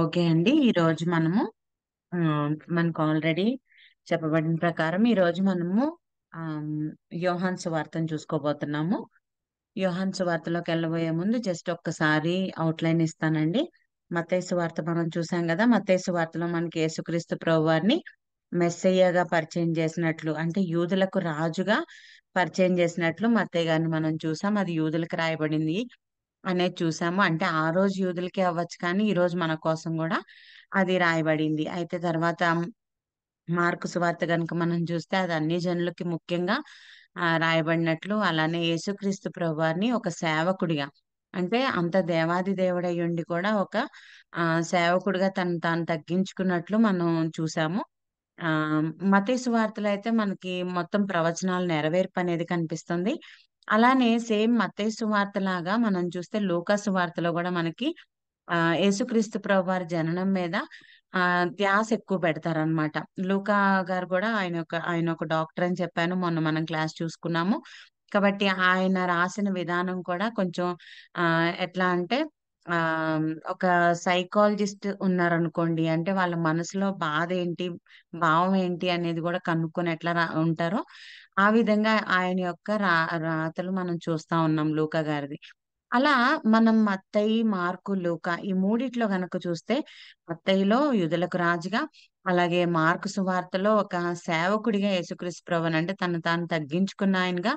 Okay అండి ఈరోజు మనము మనకు ఆల్రెడీ చెప్పబడిన ప్రకారం ఈరోజు మనము యోహాన్ సువార్తను చూసుకోబోతున్నాము యోహాన్ సువార్తలోకి వెళ్ళబోయే ముందు జస్ట్ ఒక్కసారి అవుట్లైన్ ఇస్తానండి మతేసు వార్త మనం చూసాం కదా మతేసు వార్తలో మనకి యేసుక్రీస్తు ప్రభు వారిని మెస్సయ్యగా పరిచయం చేసినట్లు అంటే యూదులకు రాజుగా పరిచయం చేసినట్లు మత్తయ్య గారిని మనం చూసాం అది యూదులకు రాయబడింది అనేది చూసాము అంటే ఆ రోజు యూదులకే అవ్వచ్చు కానీ ఈ రోజు మన కోసం కూడా అది రాయబడింది అయితే తర్వాత మార్కు సువార్త గనుక మనం చూస్తే అది అన్ని జనులకి ముఖ్యంగా రాయబడినట్లు అలానే యేసుక్రీస్తు వారిని ఒక సేవకుడిగా అంటే అంత దేవాది దేవుడై ఉండి కూడా ఒక సేవకుడిగా తను తాను తగ్గించుకున్నట్లు మనం చూసాము ఆ మతేసు వార్తలు అయితే మనకి మొత్తం ప్రవచనాలు నెరవేర్పు అనేది కనిపిస్తుంది అలానే సేమ్ మత్తయి సువార్త లాగా మనం చూస్తే లోకా సువార్తలో కూడా మనకి ఆ యేసుక్రీస్తు ప్రభు వారి జననం మీద ఆ ధ్యాస ఎక్కువ పెడతారనమాట లూకా గారు కూడా ఆయన ఒక ఆయన ఒక డాక్టర్ అని చెప్పాను మొన్న మనం క్లాస్ చూసుకున్నాము కాబట్టి ఆయన రాసిన విధానం కూడా కొంచెం ఆ ఎట్లా అంటే ఆ ఒక సైకాలజిస్ట్ ఉన్నారనుకోండి అంటే వాళ్ళ మనసులో బాధ ఏంటి భావం ఏంటి అనేది కూడా కనుక్కొని ఎట్లా ఉంటారో ఆ విధంగా ఆయన యొక్క రా రాతలు మనం చూస్తా ఉన్నాం లూక గారిది. అలా మనం మత్తయి, మార్కు, లూక ఈ మూడిట్లో గనక చూస్తే మత్తయిలో యుదలకు రాజుగా, అలాగే మార్కు సువార్తలో ఒక సేవకుడిగా యేసుక్రీస్ ప్రభువుని అంటే తను తాను తగ్గించుకున్న ఆయనగా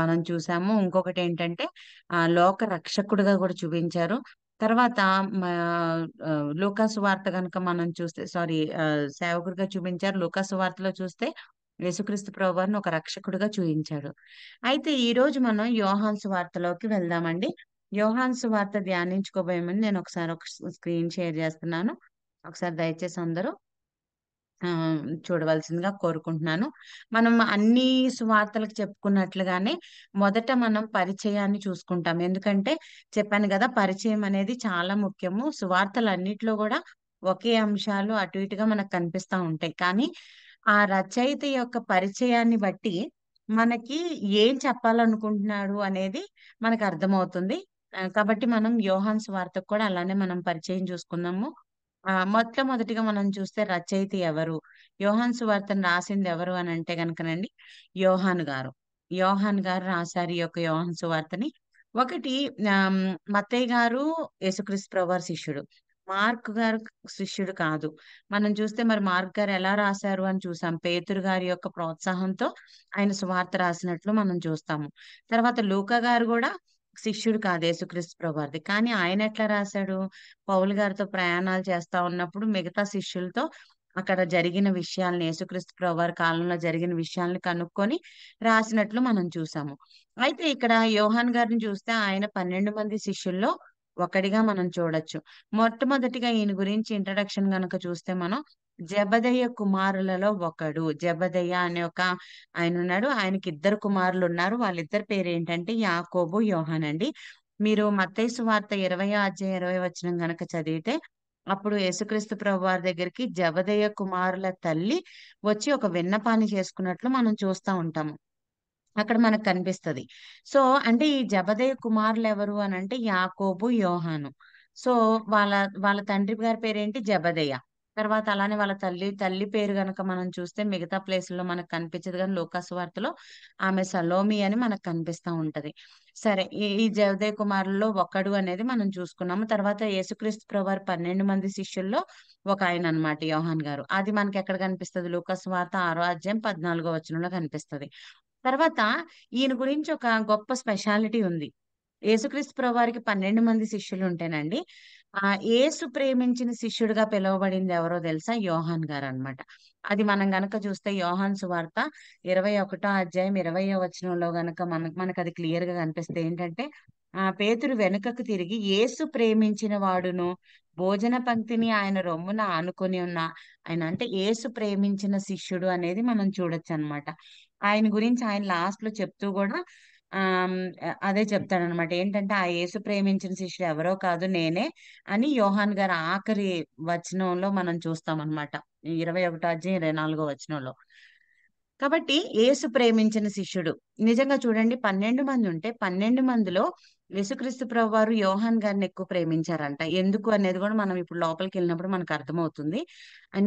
మనం చూసాము. ఏంటంటే ఆ లోక రక్షకుడిగా కూడా చూపించారు. తర్వాత లూకాసు వార్త కనుక సువార్త మనం చూస్తే సారీ సేవకుడిగా చూపించారు. లూకాసు వార్తలో చూస్తే యేసుక్రీస్తు ప్రభువారిని ఒక రక్షకుడిగా చూపించాడు అయితే ఈ రోజు మనం యోహాన్సు వార్తలోకి వెళ్దామండి యోహాన్సు వార్త ధ్యానించుకోబోయమని నేను ఒకసారి ఒక స్క్రీన్ షేర్ చేస్తున్నాను ఒకసారి దయచేసి అందరూ చూడవలసిందిగా కోరుకుంటున్నాను మనం అన్ని సువార్తలకు చెప్పుకున్నట్లుగానే మొదట మనం పరిచయాన్ని చూసుకుంటాం ఎందుకంటే చెప్పాను కదా పరిచయం అనేది చాలా ముఖ్యము సువార్తలు అన్నిట్లో కూడా ఒకే అంశాలు అటు ఇటుగా మనకు కనిపిస్తూ ఉంటాయి కానీ ఆ రచయిత యొక్క పరిచయాన్ని బట్టి మనకి ఏం చెప్పాలనుకుంటున్నాడు అనేది మనకు అర్థమవుతుంది. కాబట్టి మనం యోహాన్స్ వార్త కూడా అలానే మనం పరిచయం చూసుకున్నాము ఆ మొట్టమొదటిగా మనం చూస్తే రచయిత ఎవరు? రాసింది ఎవరు అని అంటే గనుకనండి యోహాన్ గారు. యోహాన్ గారు రాసారి ఈ యొక్క యోహాన్స్ వార్తని ఒకటి మత్తయ్య గారు యేసుక్రీస్తు ప్రవర్ శిష్యుడు. మార్క్ గారు శిష్యుడు కాదు మనం చూస్తే మరి మార్క్ గారు ఎలా రాశారు అని చూసాం పేతురు గారి యొక్క ప్రోత్సాహంతో ఆయన సువార్త రాసినట్లు మనం చూస్తాము తర్వాత లూక గారు కూడా శిష్యుడు కాదు యేసుక్రీస్తు ప్రభువారిది కానీ ఆయన ఎట్లా రాశాడు పౌల్ గారితో ప్రయాణాలు చేస్తా ఉన్నప్పుడు మిగతా శిష్యులతో అక్కడ జరిగిన విషయాలను యేసుక్రీస్తు ప్రభువారి కాలంలో జరిగిన విషయాలను కనుక్కొని రాసినట్లు మనం చూసాము అయితే ఇక్కడ యోహాన్ గారిని చూస్తే ఆయన పన్నెండు మంది శిష్యుల్లో ఒకటిగా మనం చూడొచ్చు మొట్టమొదటిగా ఈయన గురించి ఇంట్రడక్షన్ గనక చూస్తే మనం జబదయ్య కుమారులలో ఒకడు జబదయ్య అనే ఒక ఆయన ఉన్నాడు ఆయనకి ఇద్దరు కుమారులు ఉన్నారు వాళ్ళిద్దరి పేరు ఏంటంటే యాకోబు యోహన్ అండి మీరు మత్తైసు వార్త ఇరవై అధ్యాయ ఇరవై వచ్చిన గనక చదివితే అప్పుడు యేసుక్రీస్తు ప్రభు వారి దగ్గరికి జబదయ్య కుమారుల తల్లి వచ్చి ఒక విన్నపాన్ని చేసుకున్నట్లు మనం చూస్తూ ఉంటాము అక్కడ మనకు కనిపిస్తుంది సో అంటే ఈ జబదయ్య కుమారులు ఎవరు అని అంటే యాకోబు యోహాను సో వాళ్ళ వాళ్ళ తండ్రి గారి పేరేంటి జబదయ్య తర్వాత అలానే వాళ్ళ తల్లి తల్లి పేరు గనక మనం చూస్తే మిగతా ప్లేసుల్లో మనకు కనిపించదు కానీ లోకాసు వార్తలో ఆమె సలోమి అని మనకు కనిపిస్తూ ఉంటది సరే ఈ జవదయ్ కుమారుల్లో ఒకడు అనేది మనం చూసుకున్నాము తర్వాత యేసుక్రీస్తు ప్రవారు పన్నెండు మంది శిష్యుల్లో ఒక ఆయన అనమాట యోహాన్ గారు అది మనకి ఎక్కడ కనిపిస్తుంది లోకాసు వార్త ఆరో అధ్యాయం పద్నాలుగో వచనంలో కనిపిస్తుంది తర్వాత ఈయన గురించి ఒక గొప్ప స్పెషాలిటీ ఉంది యేసుక్రీస్తు వారికి పన్నెండు మంది శిష్యులు ఉంటేనండి ఆ యేసు ప్రేమించిన శిష్యుడిగా పిలువబడింది ఎవరో తెలుసా యోహాన్ గారు అనమాట అది మనం గనక చూస్తే యోహాన్ సువార్త ఇరవై ఒకటో అధ్యాయం ఇరవయో వచనంలో గనక మన మనకు అది క్లియర్ గా కనిపిస్తే ఏంటంటే ఆ పేతురు వెనుకకు తిరిగి యేసు ప్రేమించిన వాడును భోజన పంక్తిని ఆయన రొమ్మున ఆనుకొని ఉన్న ఆయన అంటే యేసు ప్రేమించిన శిష్యుడు అనేది మనం చూడొచ్చు అనమాట ఆయన గురించి ఆయన లాస్ట్ లో చెప్తూ కూడా అదే చెప్తాడనమాట ఏంటంటే ఆ యేసు ప్రేమించిన శిష్యుడు ఎవరో కాదు నేనే అని యోహాన్ గారు ఆఖరి వచనంలో మనం చూస్తాం అనమాట ఇరవై ఒకటో అధ్యాయం ఇరవై నాలుగో వచనంలో కాబట్టి యేసు ప్రేమించిన శిష్యుడు నిజంగా చూడండి పన్నెండు మంది ఉంటే పన్నెండు మందిలో యేసుక్రీస్తు ప్రభు వారు యోహాన్ గారిని ఎక్కువ ప్రేమించారంట ఎందుకు అనేది కూడా మనం ఇప్పుడు లోపలికి వెళ్ళినప్పుడు మనకు అర్థమవుతుంది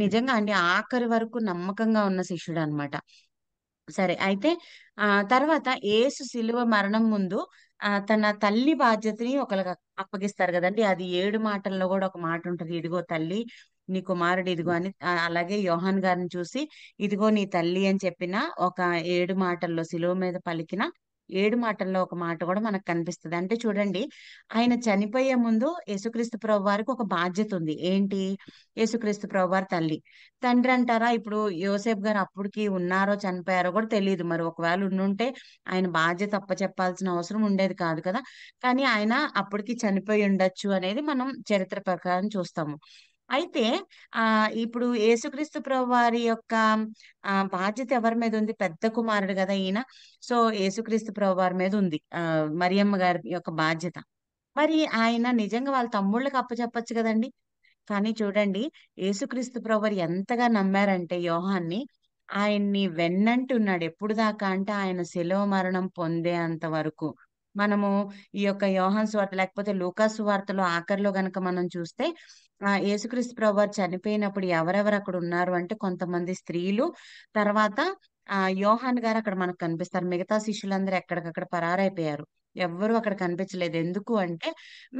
నిజంగా అండి ఆఖరి వరకు నమ్మకంగా ఉన్న శిష్యుడు అనమాట సరే అయితే ఆ తర్వాత ఏసు శిలువ మరణం ముందు ఆ తన తల్లి బాధ్యతని ఒకరికి అప్పగిస్తారు కదండి అది ఏడు మాటల్లో కూడా ఒక మాట ఉంటుంది ఇదిగో తల్లి నీ కుమారుడు ఇదిగో అని అలాగే యోహన్ గారిని చూసి ఇదిగో నీ తల్లి అని చెప్పిన ఒక ఏడు మాటల్లో సిలువ మీద పలికిన ఏడు మాటల్లో ఒక మాట కూడా మనకు కనిపిస్తుంది అంటే చూడండి ఆయన చనిపోయే ముందు యేసుక్రీస్తు ప్రభు వారికి ఒక బాధ్యత ఉంది ఏంటి యేసుక్రీస్తు ప్రభు వారి తల్లి తండ్రి అంటారా ఇప్పుడు యోసేఫ్ గారు అప్పటికి ఉన్నారో చనిపోయారో కూడా తెలియదు మరి ఒకవేళ ఉండుంటే ఆయన బాధ్యత అప్పచెప్పాల్సిన అవసరం ఉండేది కాదు కదా కానీ ఆయన అప్పటికి చనిపోయి ఉండొచ్చు అనేది మనం చరిత్ర ప్రకారం చూస్తాము అయితే ఆ ఇప్పుడు యేసుక్రీస్తు ప్రభు వారి యొక్క ఆ బాధ్యత ఎవరి మీద ఉంది పెద్ద కుమారుడు కదా ఈయన సో యేసుక్రీస్తు ప్రభు వారి మీద ఉంది ఆ మరియమ్మ గారి యొక్క బాధ్యత మరి ఆయన నిజంగా వాళ్ళ తమ్ముళ్ళకి అప్పచెప్పచ్చు కదండి కానీ చూడండి యేసుక్రీస్తు ప్రభు ఎంతగా నమ్మారంటే యోహాన్ని ఆయన్ని వెన్నంటున్నాడు ఎప్పుడు దాకా అంటే ఆయన శిలవ మరణం అంత వరకు మనము ఈ యొక్క యోహాన్ స్వార్త లేకపోతే లూకాసు వార్తలో ఆఖరిలో గనక మనం చూస్తే ఆ యేసుక్రీస్తు ప్రభు వారు చనిపోయినప్పుడు ఎవరెవరు అక్కడ ఉన్నారు అంటే కొంతమంది స్త్రీలు తర్వాత ఆ యోహాన్ గారు అక్కడ మనకు కనిపిస్తారు మిగతా శిష్యులందరూ ఎక్కడికక్కడ పరారైపోయారు ఎవ్వరు అక్కడ కనిపించలేదు ఎందుకు అంటే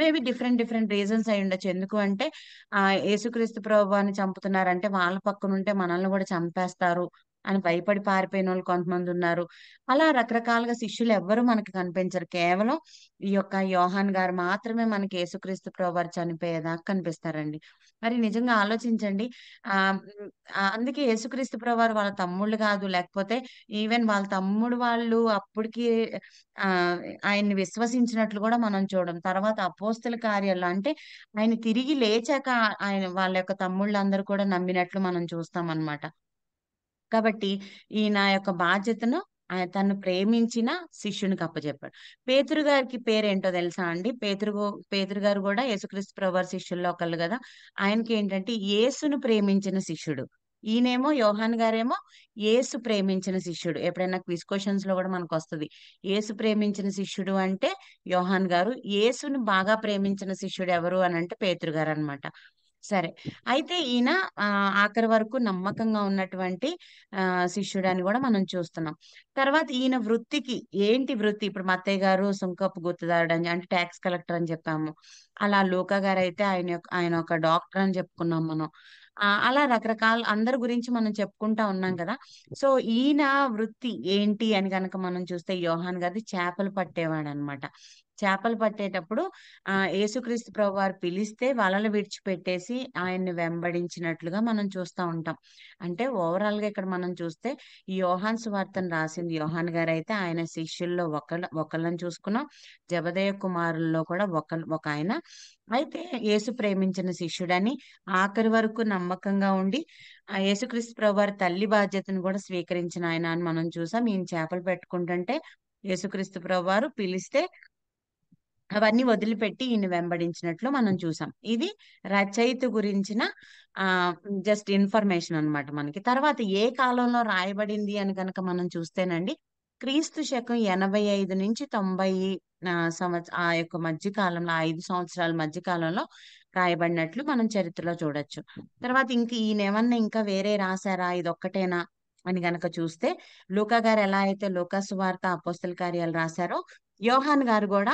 మేబీ డిఫరెంట్ డిఫరెంట్ రీజన్స్ అయి ఉండొచ్చు ఎందుకు అంటే ఆ యేసుక్రీస్తు చంపుతున్నారు అంటే వాళ్ళ పక్కన ఉంటే మనల్ని కూడా చంపేస్తారు అని భయపడి పారిపోయిన వాళ్ళు కొంతమంది ఉన్నారు అలా రకరకాలుగా శిష్యులు ఎవ్వరు మనకి కనిపించరు కేవలం ఈ యొక్క యోహాన్ గారు మాత్రమే మనకి యేసుక్రీస్తు ప్రభువారు చనిపోయేదాకా కనిపిస్తారండి మరి నిజంగా ఆలోచించండి ఆ అందుకే యేసుక్రీస్తు ప్రభువారు వాళ్ళ తమ్ముళ్ళు కాదు లేకపోతే ఈవెన్ వాళ్ళ తమ్ముడు వాళ్ళు అప్పటికి ఆ ఆయన్ని విశ్వసించినట్లు కూడా మనం చూడడం తర్వాత అపోస్తుల కార్యాలు అంటే ఆయన తిరిగి లేచాక ఆయన వాళ్ళ యొక్క తమ్ముళ్ళందరూ కూడా నమ్మినట్లు మనం చూస్తాం అన్నమాట కాబట్టి ఈ నా యొక్క బాధ్యతను తను ప్రేమించిన శిష్యునికి అప్పచెప్పాడు పేతురు గారికి పేరేంటో తెలుసా అండి పేతురు పేతురు గారు కూడా యేసుక్రీస్తు ప్రవర్ శిష్యుల్లో ఒకళ్ళు కదా ఆయనకి ఏంటంటే యేసును ప్రేమించిన శిష్యుడు ఈయనేమో యోహాన్ గారేమో యేసు ప్రేమించిన శిష్యుడు ఎప్పుడైనా క్విజ్ క్వశ్చన్స్ లో కూడా మనకు వస్తుంది యేసు ప్రేమించిన శిష్యుడు అంటే యోహాన్ గారు యేసును బాగా ప్రేమించిన శిష్యుడు ఎవరు అని అంటే పేతురు గారు అనమాట సరే అయితే ఈయన ఆఖరి వరకు నమ్మకంగా ఉన్నటువంటి శిష్యుడు అని కూడా మనం చూస్తున్నాం తర్వాత ఈయన వృత్తికి ఏంటి వృత్తి ఇప్పుడు మత్తయ్య గారు సుంకపు గుర్తుదారుడు అని అంటే ట్యాక్స్ కలెక్టర్ అని చెప్పాము అలా లోకా గారు అయితే ఆయన ఆయన ఒక డాక్టర్ అని చెప్పుకున్నాం మనం అలా రకరకాల అందరి గురించి మనం చెప్పుకుంటా ఉన్నాం కదా సో ఈయన వృత్తి ఏంటి అని కనుక మనం చూస్తే యోహాన్ గారి చేపలు పట్టేవాడు అనమాట చేపలు పట్టేటప్పుడు ఆ యేసుక్రీస్తు ప్రభు వారు పిలిస్తే వలలు విడిచిపెట్టేసి ఆయన్ని వెంబడించినట్లుగా మనం చూస్తూ ఉంటాం అంటే ఓవరాల్ గా ఇక్కడ మనం చూస్తే యోహాన్ స్వార్థను రాసింది యోహాన్ గారు అయితే ఆయన శిష్యుల్లో ఒక ఒకళ్ళని చూసుకున్నాం జబదయ కుమారుల్లో కూడా ఒక ఒక ఆయన అయితే యేసు ప్రేమించిన శిష్యుడని ఆఖరి వరకు నమ్మకంగా ఉండి ఆ యేసుక్రీస్తు ప్రభు వారి తల్లి బాధ్యతను కూడా స్వీకరించిన ఆయన అని మనం చూసాం ఈయన చేపలు పెట్టుకుంటుంటే యేసుక్రీస్తు ప్రభు వారు పిలిస్తే అవన్నీ వదిలిపెట్టి ఈయన వెంబడించినట్లు మనం చూసాం ఇది రచయిత గురించిన ఆ జస్ట్ ఇన్ఫర్మేషన్ అనమాట మనకి తర్వాత ఏ కాలంలో రాయబడింది అని కనుక మనం చూస్తేనండి క్రీస్తు శకం ఎనభై ఐదు నుంచి తొంభై సంవత్స ఆ యొక్క మధ్య కాలంలో ఐదు సంవత్సరాల మధ్య కాలంలో రాయబడినట్లు మనం చరిత్రలో చూడొచ్చు తర్వాత ఇంక ఈయన ఏమన్నా ఇంకా వేరే రాశారా ఇది ఒక్కటేనా అని గనక చూస్తే లూకా గారు ఎలా అయితే లూకా సువార్త అపోస్తల కార్యాలు రాశారో యోహాన్ గారు కూడా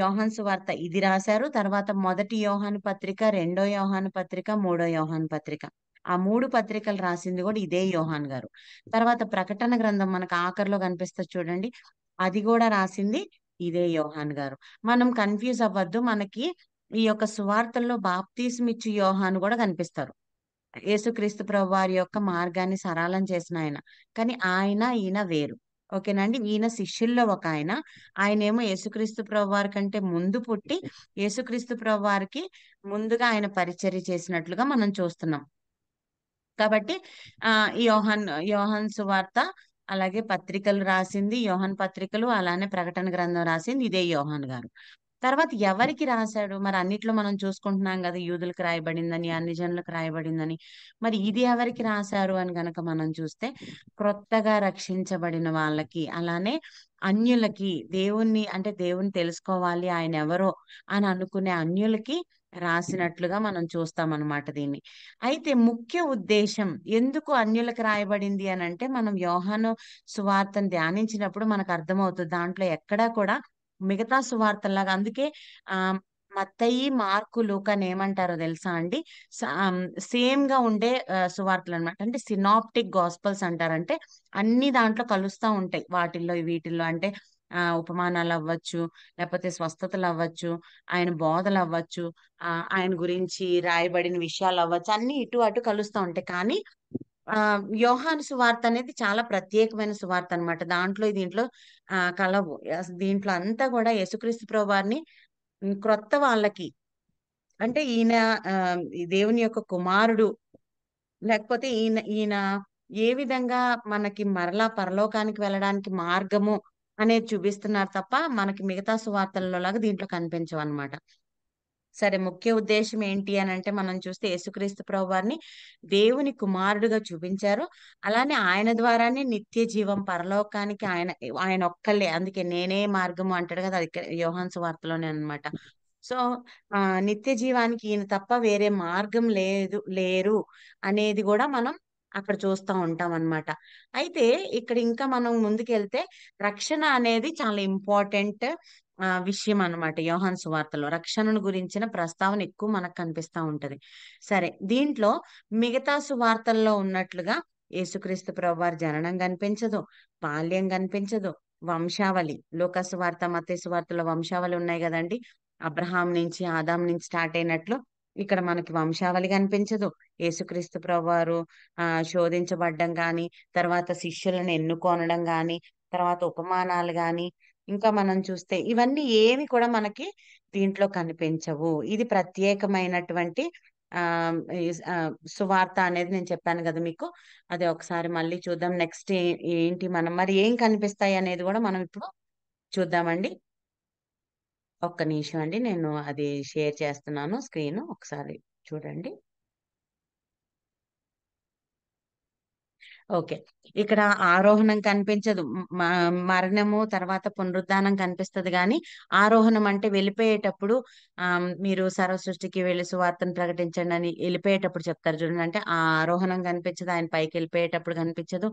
యోహాన్ సువార్త ఇది రాశారు తర్వాత మొదటి యోహాను పత్రిక రెండో యోహాను పత్రిక మూడో యోహాను పత్రిక ఆ మూడు పత్రికలు రాసింది కూడా ఇదే యోహాన్ గారు తర్వాత ప్రకటన గ్రంథం మనకు ఆఖరిలో కనిపిస్తుంది చూడండి అది కూడా రాసింది ఇదే యోహాన్ గారు మనం కన్ఫ్యూజ్ అవ్వద్దు మనకి ఈ యొక్క సువార్తల్లో ఇచ్చి యోహాన్ కూడా కనిపిస్తారు యేసుక్రీస్తు ప్రభు వారి యొక్క మార్గాన్ని సరళం చేసిన ఆయన కానీ ఆయన ఈయన వేరు అండి ఈయన శిష్యుల్లో ఒక ఆయన ఆయన ఏమో యేసుక్రీస్తు ప్రభువారి కంటే ముందు పుట్టి యేసుక్రీస్తు ప్రభువారికి ముందుగా ఆయన పరిచర్య చేసినట్లుగా మనం చూస్తున్నాం కాబట్టి ఆ యోహన్ యోహన్ సువార్త అలాగే పత్రికలు రాసింది యోహన్ పత్రికలు అలానే ప్రకటన గ్రంథం రాసింది ఇదే యోహన్ గారు తర్వాత ఎవరికి రాశాడు మరి అన్నిట్లో మనం చూసుకుంటున్నాం కదా యూదులకు రాయబడిందని అన్ని జనులకు రాయబడిందని మరి ఇది ఎవరికి రాశారు అని గనక మనం చూస్తే క్రొత్తగా రక్షించబడిన వాళ్ళకి అలానే అన్యులకి దేవుణ్ణి అంటే దేవుణ్ణి తెలుసుకోవాలి ఆయన ఎవరో అని అనుకునే అన్యులకి రాసినట్లుగా మనం చూస్తాం అనమాట దీన్ని అయితే ముఖ్య ఉద్దేశం ఎందుకు అన్యులకు రాయబడింది అని అంటే మనం యోహాను సువార్తను ధ్యానించినప్పుడు మనకు అర్థమవుతుంది దాంట్లో ఎక్కడా కూడా మిగతా సువార్తల్లాగా అందుకే ఆ మత్తయి మార్కు లూకని ఏమంటారో తెలుసా అండి సేమ్ గా ఉండే సువార్తలు అనమాట అంటే సినాప్టిక్ గాస్పల్స్ అంటారంటే అన్ని దాంట్లో కలుస్తూ ఉంటాయి వాటిల్లో వీటిల్లో అంటే ఆ ఉపమానాలు అవ్వచ్చు లేకపోతే స్వస్థతలు అవ్వచ్చు ఆయన బోధలు అవ్వచ్చు ఆయన గురించి రాయబడిన విషయాలు అవ్వచ్చు అన్ని ఇటు అటు కలుస్తూ ఉంటాయి కానీ ఆ యోహాను సువార్త అనేది చాలా ప్రత్యేకమైన సువార్త అనమాట దాంట్లో దీంట్లో ఆ కలవు దీంట్లో అంతా కూడా యేసుక్రీస్తు ప్రభువారిని క్రొత్త వాళ్ళకి అంటే ఈయన దేవుని యొక్క కుమారుడు లేకపోతే ఈయన ఈయన ఏ విధంగా మనకి మరలా పరలోకానికి వెళ్ళడానికి మార్గము అనేది చూపిస్తున్నారు తప్ప మనకి మిగతా సువార్తలలో లాగా దీంట్లో కనిపించవు అనమాట సరే ముఖ్య ఉద్దేశం ఏంటి అని అంటే మనం చూస్తే యేసుక్రీస్తు ప్రభు వారిని దేవుని కుమారుడుగా చూపించారు అలానే ఆయన ద్వారానే నిత్య జీవం పరలోకానికి ఆయన ఆయన ఒక్కళ్ళే అందుకే నేనే మార్గము అంటాడు కదా అది యోహాన్స్ వార్తలోనే అనమాట సో ఆ నిత్య జీవానికి ఈయన తప్ప వేరే మార్గం లేదు లేరు అనేది కూడా మనం అక్కడ చూస్తూ ఉంటాం అనమాట అయితే ఇక్కడ ఇంకా మనం ముందుకెళ్తే రక్షణ అనేది చాలా ఇంపార్టెంట్ విషయం అనమాట యోహాన్ సువార్తలో రక్షణను గురించిన ప్రస్తావన ఎక్కువ మనకు కనిపిస్తూ ఉంటది సరే దీంట్లో మిగతా సువార్తల్లో ఉన్నట్లుగా యేసుక్రీస్తు వారి జననం కనిపించదు బాల్యం కనిపించదు వంశావళి లోకసు వార్త మతేసు వార్తలో వంశావళి ఉన్నాయి కదండి అబ్రహాం నుంచి ఆదాం నుంచి స్టార్ట్ అయినట్లు ఇక్కడ మనకి వంశావళి కనిపించదు యేసుక్రీస్తు ప్రభువారు ఆ శోధించబడ్డం గాని తర్వాత శిష్యులను ఎన్నుకోనడం గాని తర్వాత ఉపమానాలు గాని ఇంకా మనం చూస్తే ఇవన్నీ ఏమి కూడా మనకి దీంట్లో కనిపించవు ఇది ప్రత్యేకమైనటువంటి ఆ సువార్త అనేది నేను చెప్పాను కదా మీకు అది ఒకసారి మళ్ళీ చూద్దాం నెక్స్ట్ ఏంటి మనం మరి ఏం కనిపిస్తాయి అనేది కూడా మనం ఇప్పుడు చూద్దామండి ఒక్క నిమిషం అండి నేను అది షేర్ చేస్తున్నాను స్క్రీన్ ఒకసారి చూడండి ఓకే ఇక్కడ ఆరోహణం కనిపించదు మరణము తర్వాత పునరుద్ధానం కనిపిస్తుంది కానీ ఆరోహణం అంటే వెళ్ళిపోయేటప్పుడు మీరు సర్వ సృష్టికి వెళ్ళి సువార్తను ప్రకటించండి అని వెళ్ళిపోయేటప్పుడు చెప్తారు చూడండి అంటే ఆ ఆరోహణం కనిపించదు ఆయన పైకి వెళ్ళిపోయేటప్పుడు కనిపించదు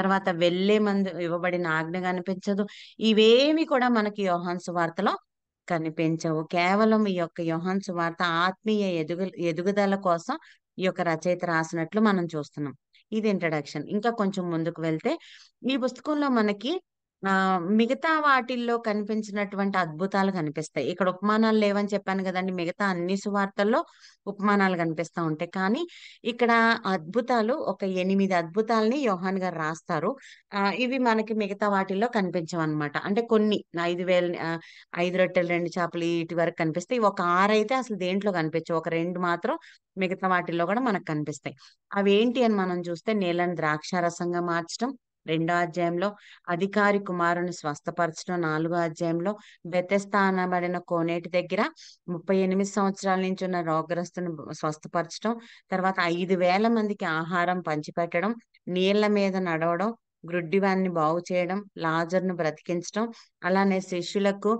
తర్వాత వెళ్ళే మందు ఇవ్వబడిన ఆజ్ఞ కనిపించదు ఇవేమి కూడా మనకి యోహాన్ సువార్తలో కనిపించవు కేవలం ఈ యొక్క యోహాన్ సువార్త ఆత్మీయ ఎదుగు ఎదుగుదల కోసం ఈ యొక్క రచయిత రాసినట్లు మనం చూస్తున్నాం ఇది ఇంట్రడక్షన్ ఇంకా కొంచెం ముందుకు వెళ్తే ఈ పుస్తకంలో మనకి మిగతా వాటిల్లో కనిపించినటువంటి అద్భుతాలు కనిపిస్తాయి ఇక్కడ ఉపమానాలు లేవని చెప్పాను కదండి మిగతా అన్ని సువార్తల్లో ఉపమానాలు కనిపిస్తూ ఉంటాయి కానీ ఇక్కడ అద్భుతాలు ఒక ఎనిమిది అద్భుతాలని యోహాన్ గారు రాస్తారు ఆ ఇవి మనకి మిగతా వాటిల్లో కనిపించవన్నమాట అంటే కొన్ని ఐదు వేల ఐదు రొట్టెలు రెండు చేపలు ఇటు వరకు కనిపిస్తాయి ఒక ఆరు అయితే అసలు దేంట్లో కనిపించవు ఒక రెండు మాత్రం మిగతా వాటిల్లో కూడా మనకు కనిపిస్తాయి అవి ఏంటి అని మనం చూస్తే నీళ్ళని ద్రాక్షారసంగా మార్చడం రెండో అధ్యాయంలో అధికారి కుమారుని స్వస్థపరచడం నాలుగో అధ్యాయంలో బెతస్థానబడిన కోనేటి దగ్గర ముప్పై ఎనిమిది సంవత్సరాల నుంచి ఉన్న రోగగ్రస్తుని స్వస్థపరచడం తర్వాత ఐదు వేల మందికి ఆహారం పంచిపెట్టడం నీళ్ల మీద నడవడం గ్రుడ్డివాన్ని బాగు చేయడం లాజర్ను బ్రతికించడం అలానే శిష్యులకు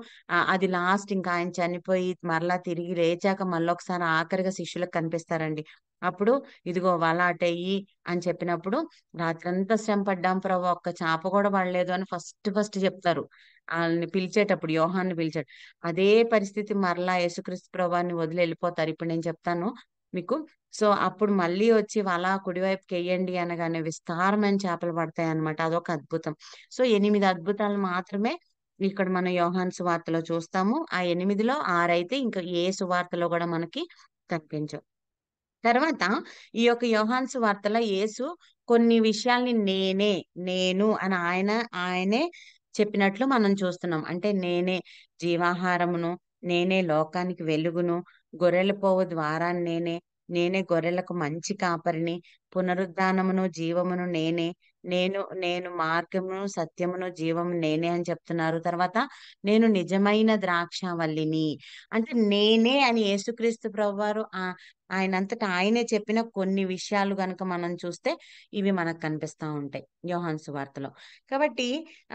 అది లాస్ట్ ఇంకా ఆయన చనిపోయి మరలా తిరిగి లేచాక మళ్ళొకసారి ఆఖరిగా శిష్యులకు కనిపిస్తారండి అప్పుడు ఇదిగో వల అటయ్యి అని చెప్పినప్పుడు రాత్రంతా శ్రమ పడ్డాం ప్రభు ఒక్క చేప కూడా పడలేదు అని ఫస్ట్ ఫస్ట్ చెప్తారు వాళ్ళని పిలిచేటప్పుడు యోహాన్ని పిలిచాడు అదే పరిస్థితి మరలా యేసుక్రీస్తు ప్రభాని వదిలి వెళ్ళిపోతారు ఇప్పుడు నేను చెప్తాను మీకు సో అప్పుడు మళ్ళీ వచ్చి వాళ్ళ కుడివైపుకి వేయండి అనగానే విస్తారమైన చేపలు పడతాయి అనమాట అదొక అద్భుతం సో ఎనిమిది అద్భుతాలు మాత్రమే ఇక్కడ మనం యోహాన్ సువార్తలో చూస్తాము ఆ ఎనిమిదిలో ఆరైతే ఇంకా ఏ సువార్తలో కూడా మనకి కనిపించవు తర్వాత ఈ యొక్క యోహాన్సు వార్తలో యేసు కొన్ని విషయాల్ని నేనే నేను అని ఆయన ఆయనే చెప్పినట్లు మనం చూస్తున్నాం అంటే నేనే జీవాహారమును నేనే లోకానికి వెలుగును గొర్రెల పోవు ద్వారాన్ని నేనే నేనే గొర్రెలకు మంచి కాపరిని పునరుద్ధానమును జీవమును నేనే నేను నేను మార్గమును సత్యమును జీవము నేనే అని చెప్తున్నారు తర్వాత నేను నిజమైన ద్రాక్షవల్లిని అంటే నేనే అని యేసుక్రీస్తు ప్రభువారు ఆ అంతటా ఆయనే చెప్పిన కొన్ని విషయాలు గనక మనం చూస్తే ఇవి మనకు కనిపిస్తూ ఉంటాయి యోహాన్ వార్తలో కాబట్టి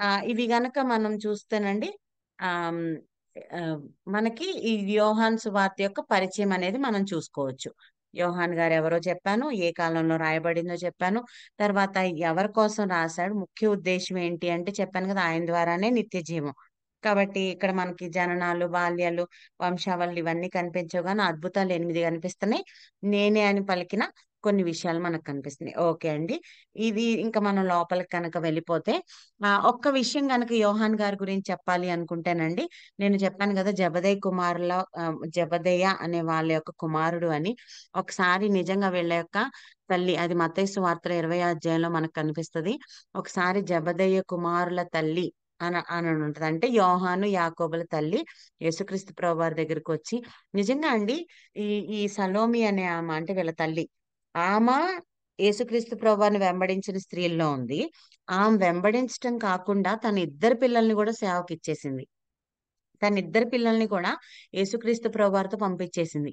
ఆ ఇవి గనక మనం చూస్తేనండి ఆ మనకి ఈ యోహాన్ సువార్త యొక్క పరిచయం అనేది మనం చూసుకోవచ్చు యోహాన్ గారు ఎవరో చెప్పాను ఏ కాలంలో రాయబడిందో చెప్పాను తర్వాత ఎవరి కోసం రాశాడు ముఖ్య ఉద్దేశం ఏంటి అంటే చెప్పాను కదా ఆయన ద్వారానే నిత్య జీవం కాబట్టి ఇక్కడ మనకి జననాలు బాల్యాలు వంశావళి ఇవన్నీ కనిపించవు కానీ అద్భుతాలు ఎనిమిది కనిపిస్తున్నాయి నేనే అని పలికిన కొన్ని విషయాలు మనకు కనిపిస్తున్నాయి ఓకే అండి ఇది ఇంకా మనం లోపలికి కనుక వెళ్ళిపోతే ఒక్క విషయం కనుక యోహాన్ గారి గురించి చెప్పాలి అనుకుంటేనండి నేను చెప్పాను కదా జబదయ్ కుమారుల జబదయ్య అనే వాళ్ళ యొక్క కుమారుడు అని ఒకసారి నిజంగా వీళ్ళ యొక్క తల్లి అది మతైసు వార్తల ఇరవై అధ్యాయంలో మనకు కనిపిస్తుంది ఒకసారి జబదయ్య కుమారుల తల్లి అని అని ఉంటుంది అంటే యోహాను యాకోబుల తల్లి యేసుక్రీస్తు ప్రభు వారి దగ్గరకు వచ్చి నిజంగా అండి ఈ ఈ సలోమి అనే ఆమె అంటే వీళ్ళ తల్లి ఆమె యేసుక్రీస్తు ప్రభాని వెంబడించిన స్త్రీల్లో ఉంది ఆమె వెంబడించటం కాకుండా తన ఇద్దరు పిల్లల్ని కూడా సేవకి ఇచ్చేసింది తన ఇద్దరు పిల్లల్ని కూడా యేసుక్రీస్తు ప్రభువారితో పంపించేసింది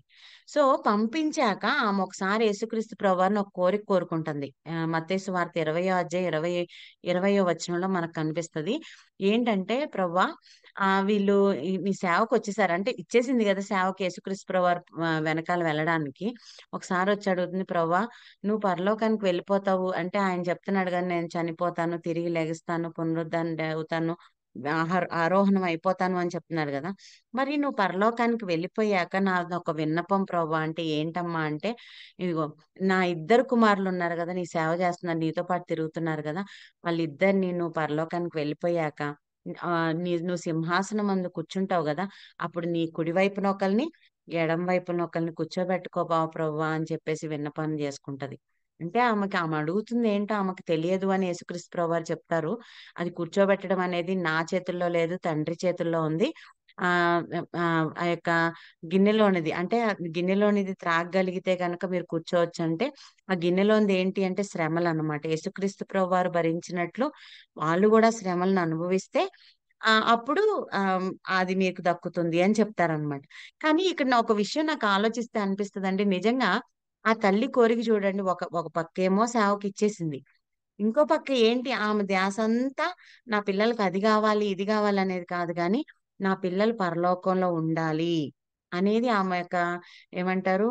సో పంపించాక ఆమె ఒకసారి యేసుక్రీస్తు ప్రభువారిని ఒక కోరిక కోరుకుంటుంది మతేసు వార్త ఇరవయో అధ్యాయ ఇరవై ఇరవయో వచనంలో మనకు కనిపిస్తుంది ఏంటంటే ప్రవ్వా ఆ వీళ్ళు నీ సేవకు వచ్చేసారు అంటే ఇచ్చేసింది కదా సేవకి యేసుక్రీస్తు ప్రభువారు వెనకాల వెళ్ళడానికి ఒకసారి వచ్చి అడుగుతుంది ప్రవ్వా నువ్వు పరలోకానికి వెళ్ళిపోతావు అంటే ఆయన చెప్తున్నాడు కానీ నేను చనిపోతాను తిరిగి లెగిస్తాను పునరుద్ధాన్ని అవుతాను ఆరోహణం అయిపోతాను అని చెప్తున్నారు కదా మరి నువ్వు పరలోకానికి వెళ్ళిపోయాక నా ఒక విన్నపం ప్రభా అంటే ఏంటమ్మా అంటే ఇదిగో నా ఇద్దరు కుమారులు ఉన్నారు కదా నీ సేవ చేస్తున్నారు నీతో పాటు తిరుగుతున్నారు కదా వాళ్ళిద్దరిని నువ్వు పరలోకానికి వెళ్ళిపోయాక నీ నువ్వు సింహాసనం అందు కూర్చుంటావు కదా అప్పుడు నీ కుడివైపున ఒకరిని ఎడం వైపున ఒకరిని కూర్చోబెట్టుకోబావు ప్రభా అని చెప్పేసి విన్నపం చేసుకుంటది అంటే ఆమెకి ఆమె అడుగుతుంది ఏంటో ఆమెకు తెలియదు అని యేసుక్రీస్తు ప్రభు వారు చెప్తారు అది కూర్చోబెట్టడం అనేది నా చేతుల్లో లేదు తండ్రి చేతుల్లో ఉంది ఆ ఆ యొక్క గిన్నెలోనిది అంటే గిన్నెలోనిది త్రాగగలిగితే కనుక మీరు కూర్చోవచ్చు అంటే ఆ గిన్నెలోనిది ఏంటి అంటే శ్రమలు అనమాట యేసుక్రీస్తు ప్రభు వారు భరించినట్లు వాళ్ళు కూడా శ్రమలను అనుభవిస్తే అప్పుడు అది మీకు దక్కుతుంది అని చెప్తారనమాట కానీ ఇక్కడ ఒక విషయం నాకు ఆలోచిస్తే అనిపిస్తుంది అండి నిజంగా ఆ తల్లి కోరిక చూడండి ఒక ఒక పక్కేమో సేవకి ఇచ్చేసింది ఇంకో పక్క ఏంటి ఆమె ధ్యాస అంతా నా పిల్లలకి అది కావాలి ఇది కావాలి అనేది కాదు కానీ నా పిల్లలు పరలోకంలో ఉండాలి అనేది ఆమె యొక్క ఏమంటారు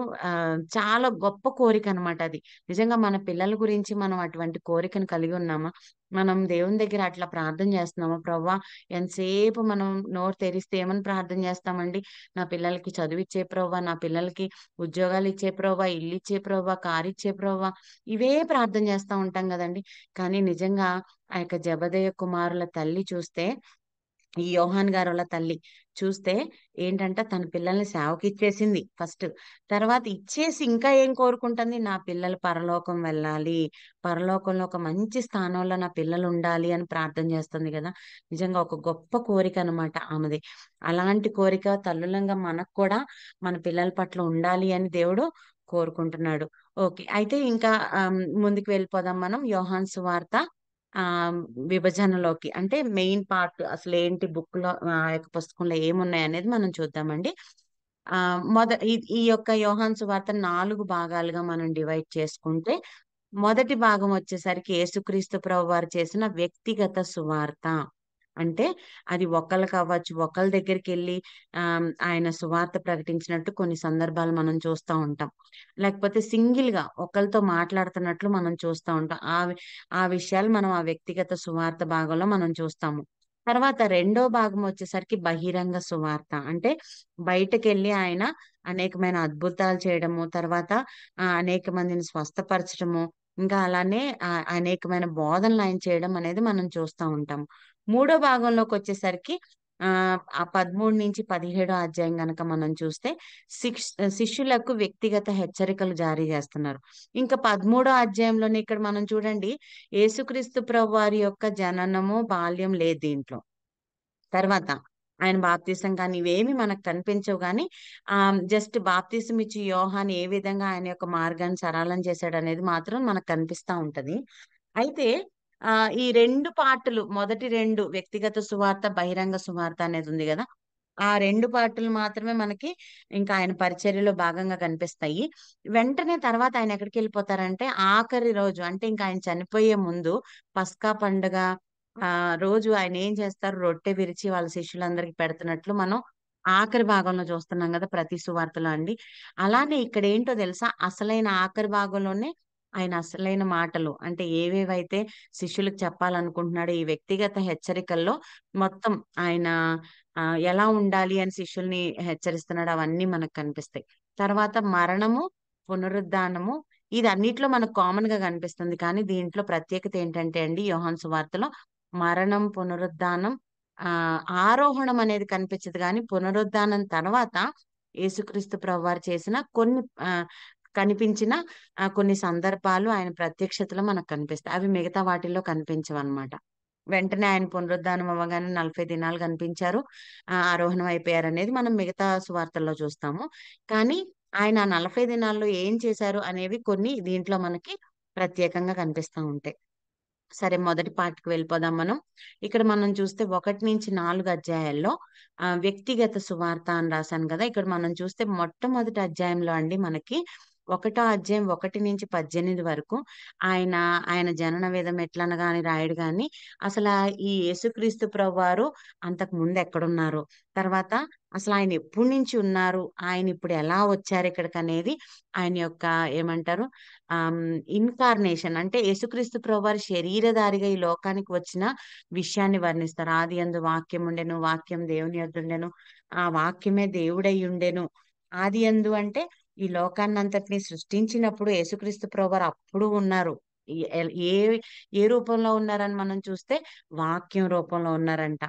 చాలా గొప్ప కోరిక అనమాట అది నిజంగా మన పిల్లల గురించి మనం అటువంటి కోరికను కలిగి ఉన్నామా మనం దేవుని దగ్గర అట్లా ప్రార్థన చేస్తున్నామా ప్రవ్వా ఎంతసేపు మనం నోరు తెరిస్తే ఏమని ప్రార్థన చేస్తామండి నా పిల్లలకి చదువు ఇచ్చే ప్రవ్వా నా పిల్లలకి ఉద్యోగాలు ఇచ్చే ప్రవ్వా ఇల్లు ఇచ్చే ప్రవ్వా కారు ఇచ్చే ప్రవ్వా ఇవే ప్రార్థన చేస్తూ ఉంటాం కదండి కానీ నిజంగా ఆ యొక్క జబదయ కుమారుల తల్లి చూస్తే ఈ యోహాన్ గారు వాళ్ళ తల్లి చూస్తే ఏంటంటే తన పిల్లల్ని సేవకి ఇచ్చేసింది ఫస్ట్ తర్వాత ఇచ్చేసి ఇంకా ఏం కోరుకుంటుంది నా పిల్లలు పరలోకం వెళ్ళాలి పరలోకంలో ఒక మంచి స్థానంలో నా పిల్లలు ఉండాలి అని ప్రార్థన చేస్తుంది కదా నిజంగా ఒక గొప్ప కోరిక అనమాట ఆమెది అలాంటి కోరిక తల్లులంగా మనకు కూడా మన పిల్లల పట్ల ఉండాలి అని దేవుడు కోరుకుంటున్నాడు ఓకే అయితే ఇంకా ముందుకు వెళ్ళిపోదాం మనం యోహాన్ వార్త ఆ విభజనలోకి అంటే మెయిన్ పార్ట్ అసలు ఏంటి బుక్ లో ఆ యొక్క పుస్తకంలో ఏమున్నాయి అనేది మనం చూద్దామండి ఆ మొద ఈ యొక్క యోహాన్ సువార్త నాలుగు భాగాలుగా మనం డివైడ్ చేసుకుంటే మొదటి భాగం వచ్చేసరికి యేసుక్రీస్తు ప్రభు వారు చేసిన వ్యక్తిగత సువార్త అంటే అది ఒకళ్ళు కావచ్చు ఒకళ్ళ దగ్గరికి వెళ్ళి ఆయన సువార్త ప్రకటించినట్టు కొన్ని సందర్భాలు మనం చూస్తూ ఉంటాం లేకపోతే సింగిల్ గా ఒకరితో మాట్లాడుతున్నట్లు మనం చూస్తూ ఉంటాం ఆ ఆ విషయాలు మనం ఆ వ్యక్తిగత సువార్త భాగంలో మనం చూస్తాము తర్వాత రెండో భాగం వచ్చేసరికి బహిరంగ సువార్త అంటే బయటకు వెళ్ళి ఆయన అనేకమైన అద్భుతాలు చేయడము తర్వాత అనేక మందిని స్వస్థపరచడము ఇంకా అలానే అనేకమైన బోధనలు ఆయన చేయడం అనేది మనం చూస్తూ ఉంటాము మూడో భాగంలోకి వచ్చేసరికి ఆ పదమూడు నుంచి పదిహేడో అధ్యాయం గనక మనం చూస్తే శిక్ష శిష్యులకు వ్యక్తిగత హెచ్చరికలు జారీ చేస్తున్నారు ఇంకా పదమూడో అధ్యాయంలోనే ఇక్కడ మనం చూడండి యేసుక్రీస్తు ప్రభు వారి యొక్క జననము బాల్యం లేదు దీంట్లో తర్వాత ఆయన బాప్తీసం కానీ ఇవేమి మనకు కనిపించవు కానీ ఆ జస్ట్ బాప్తీసం ఇచ్చి యోహాన్ ఏ విధంగా ఆయన యొక్క మార్గాన్ని సరళం చేశాడు అనేది మాత్రం మనకు కనిపిస్తా ఉంటది అయితే ఆ ఈ రెండు పాటలు మొదటి రెండు వ్యక్తిగత సువార్త బహిరంగ సువార్త అనేది ఉంది కదా ఆ రెండు పాటలు మాత్రమే మనకి ఇంకా ఆయన పరిచర్యలో భాగంగా కనిపిస్తాయి వెంటనే తర్వాత ఆయన ఎక్కడికి వెళ్ళిపోతారంటే ఆఖరి రోజు అంటే ఇంకా ఆయన చనిపోయే ముందు పస్కా పండుగ ఆ రోజు ఆయన ఏం చేస్తారు రొట్టె విరిచి వాళ్ళ శిష్యులందరికి పెడుతున్నట్లు మనం ఆఖరి భాగంలో చూస్తున్నాం కదా ప్రతి సువార్తలో అండి అలానే ఇక్కడ ఏంటో తెలుసా అసలైన ఆఖరి భాగంలోనే ఆయన అసలైన మాటలు అంటే ఏవేవైతే శిష్యులకు చెప్పాలనుకుంటున్నాడో ఈ వ్యక్తిగత హెచ్చరికల్లో మొత్తం ఆయన ఎలా ఉండాలి అని శిష్యుల్ని హెచ్చరిస్తున్నాడు అవన్నీ మనకు కనిపిస్తాయి తర్వాత మరణము పునరుద్ధానము ఇది అన్నిట్లో మనకు కామన్ గా కనిపిస్తుంది కానీ దీంట్లో ప్రత్యేకత ఏంటంటే అండి యోహాన్సు వార్తలో మరణం పునరుద్ధానం ఆ ఆరోహణం అనేది కనిపించదు కానీ పునరుద్ధానం తర్వాత యేసుక్రీస్తు ప్రభు వారు చేసిన కొన్ని కనిపించిన కొన్ని సందర్భాలు ఆయన ప్రత్యక్షతలో మనకు కనిపిస్తాయి అవి మిగతా వాటిల్లో కనిపించవన్నమాట వెంటనే ఆయన పునరుద్ధానం అవ్వగానే నలభై దినాలు కనిపించారు ఆరోహణం అయిపోయారు అనేది మనం మిగతా సువార్తల్లో చూస్తాము కానీ ఆయన నలభై దినాల్లో ఏం చేశారు అనేవి కొన్ని దీంట్లో మనకి ప్రత్యేకంగా కనిపిస్తూ ఉంటాయి సరే మొదటి పాటికి వెళ్ళిపోదాం మనం ఇక్కడ మనం చూస్తే ఒకటి నుంచి నాలుగు అధ్యాయాల్లో వ్యక్తిగత సువార్త అని రాశాను కదా ఇక్కడ మనం చూస్తే మొట్టమొదటి అధ్యాయంలో అండి మనకి ఒకటో అధ్యాయం ఒకటి నుంచి పద్దెనిమిది వరకు ఆయన ఆయన జనన విధం ఎట్లను గాని రాయడు గాని అసలు ఈ యేసుక్రీస్తు ప్రభువారు అంతకు ముందు ఎక్కడున్నారు తర్వాత అసలు ఆయన ఎప్పటి నుంచి ఉన్నారు ఆయన ఇప్పుడు ఎలా వచ్చారు ఇక్కడికి అనేది ఆయన యొక్క ఏమంటారు ఆ ఇన్కార్నేషన్ అంటే యేసుక్రీస్తు ప్రభువారి శరీరధారిగా ఈ లోకానికి వచ్చిన విషయాన్ని వర్ణిస్తారు ఆది అందు వాక్యం ఉండెను వాక్యం దేవుని ఉండెను ఆ వాక్యమే దేవుడై ఉండెను ఆది అందు అంటే ఈ లోకాన్నంతటిని సృష్టించినప్పుడు యేసుక్రీస్తు ప్రభువారు అప్పుడు ఉన్నారు ఏ ఏ రూపంలో ఉన్నారని మనం చూస్తే వాక్యం రూపంలో ఉన్నారంట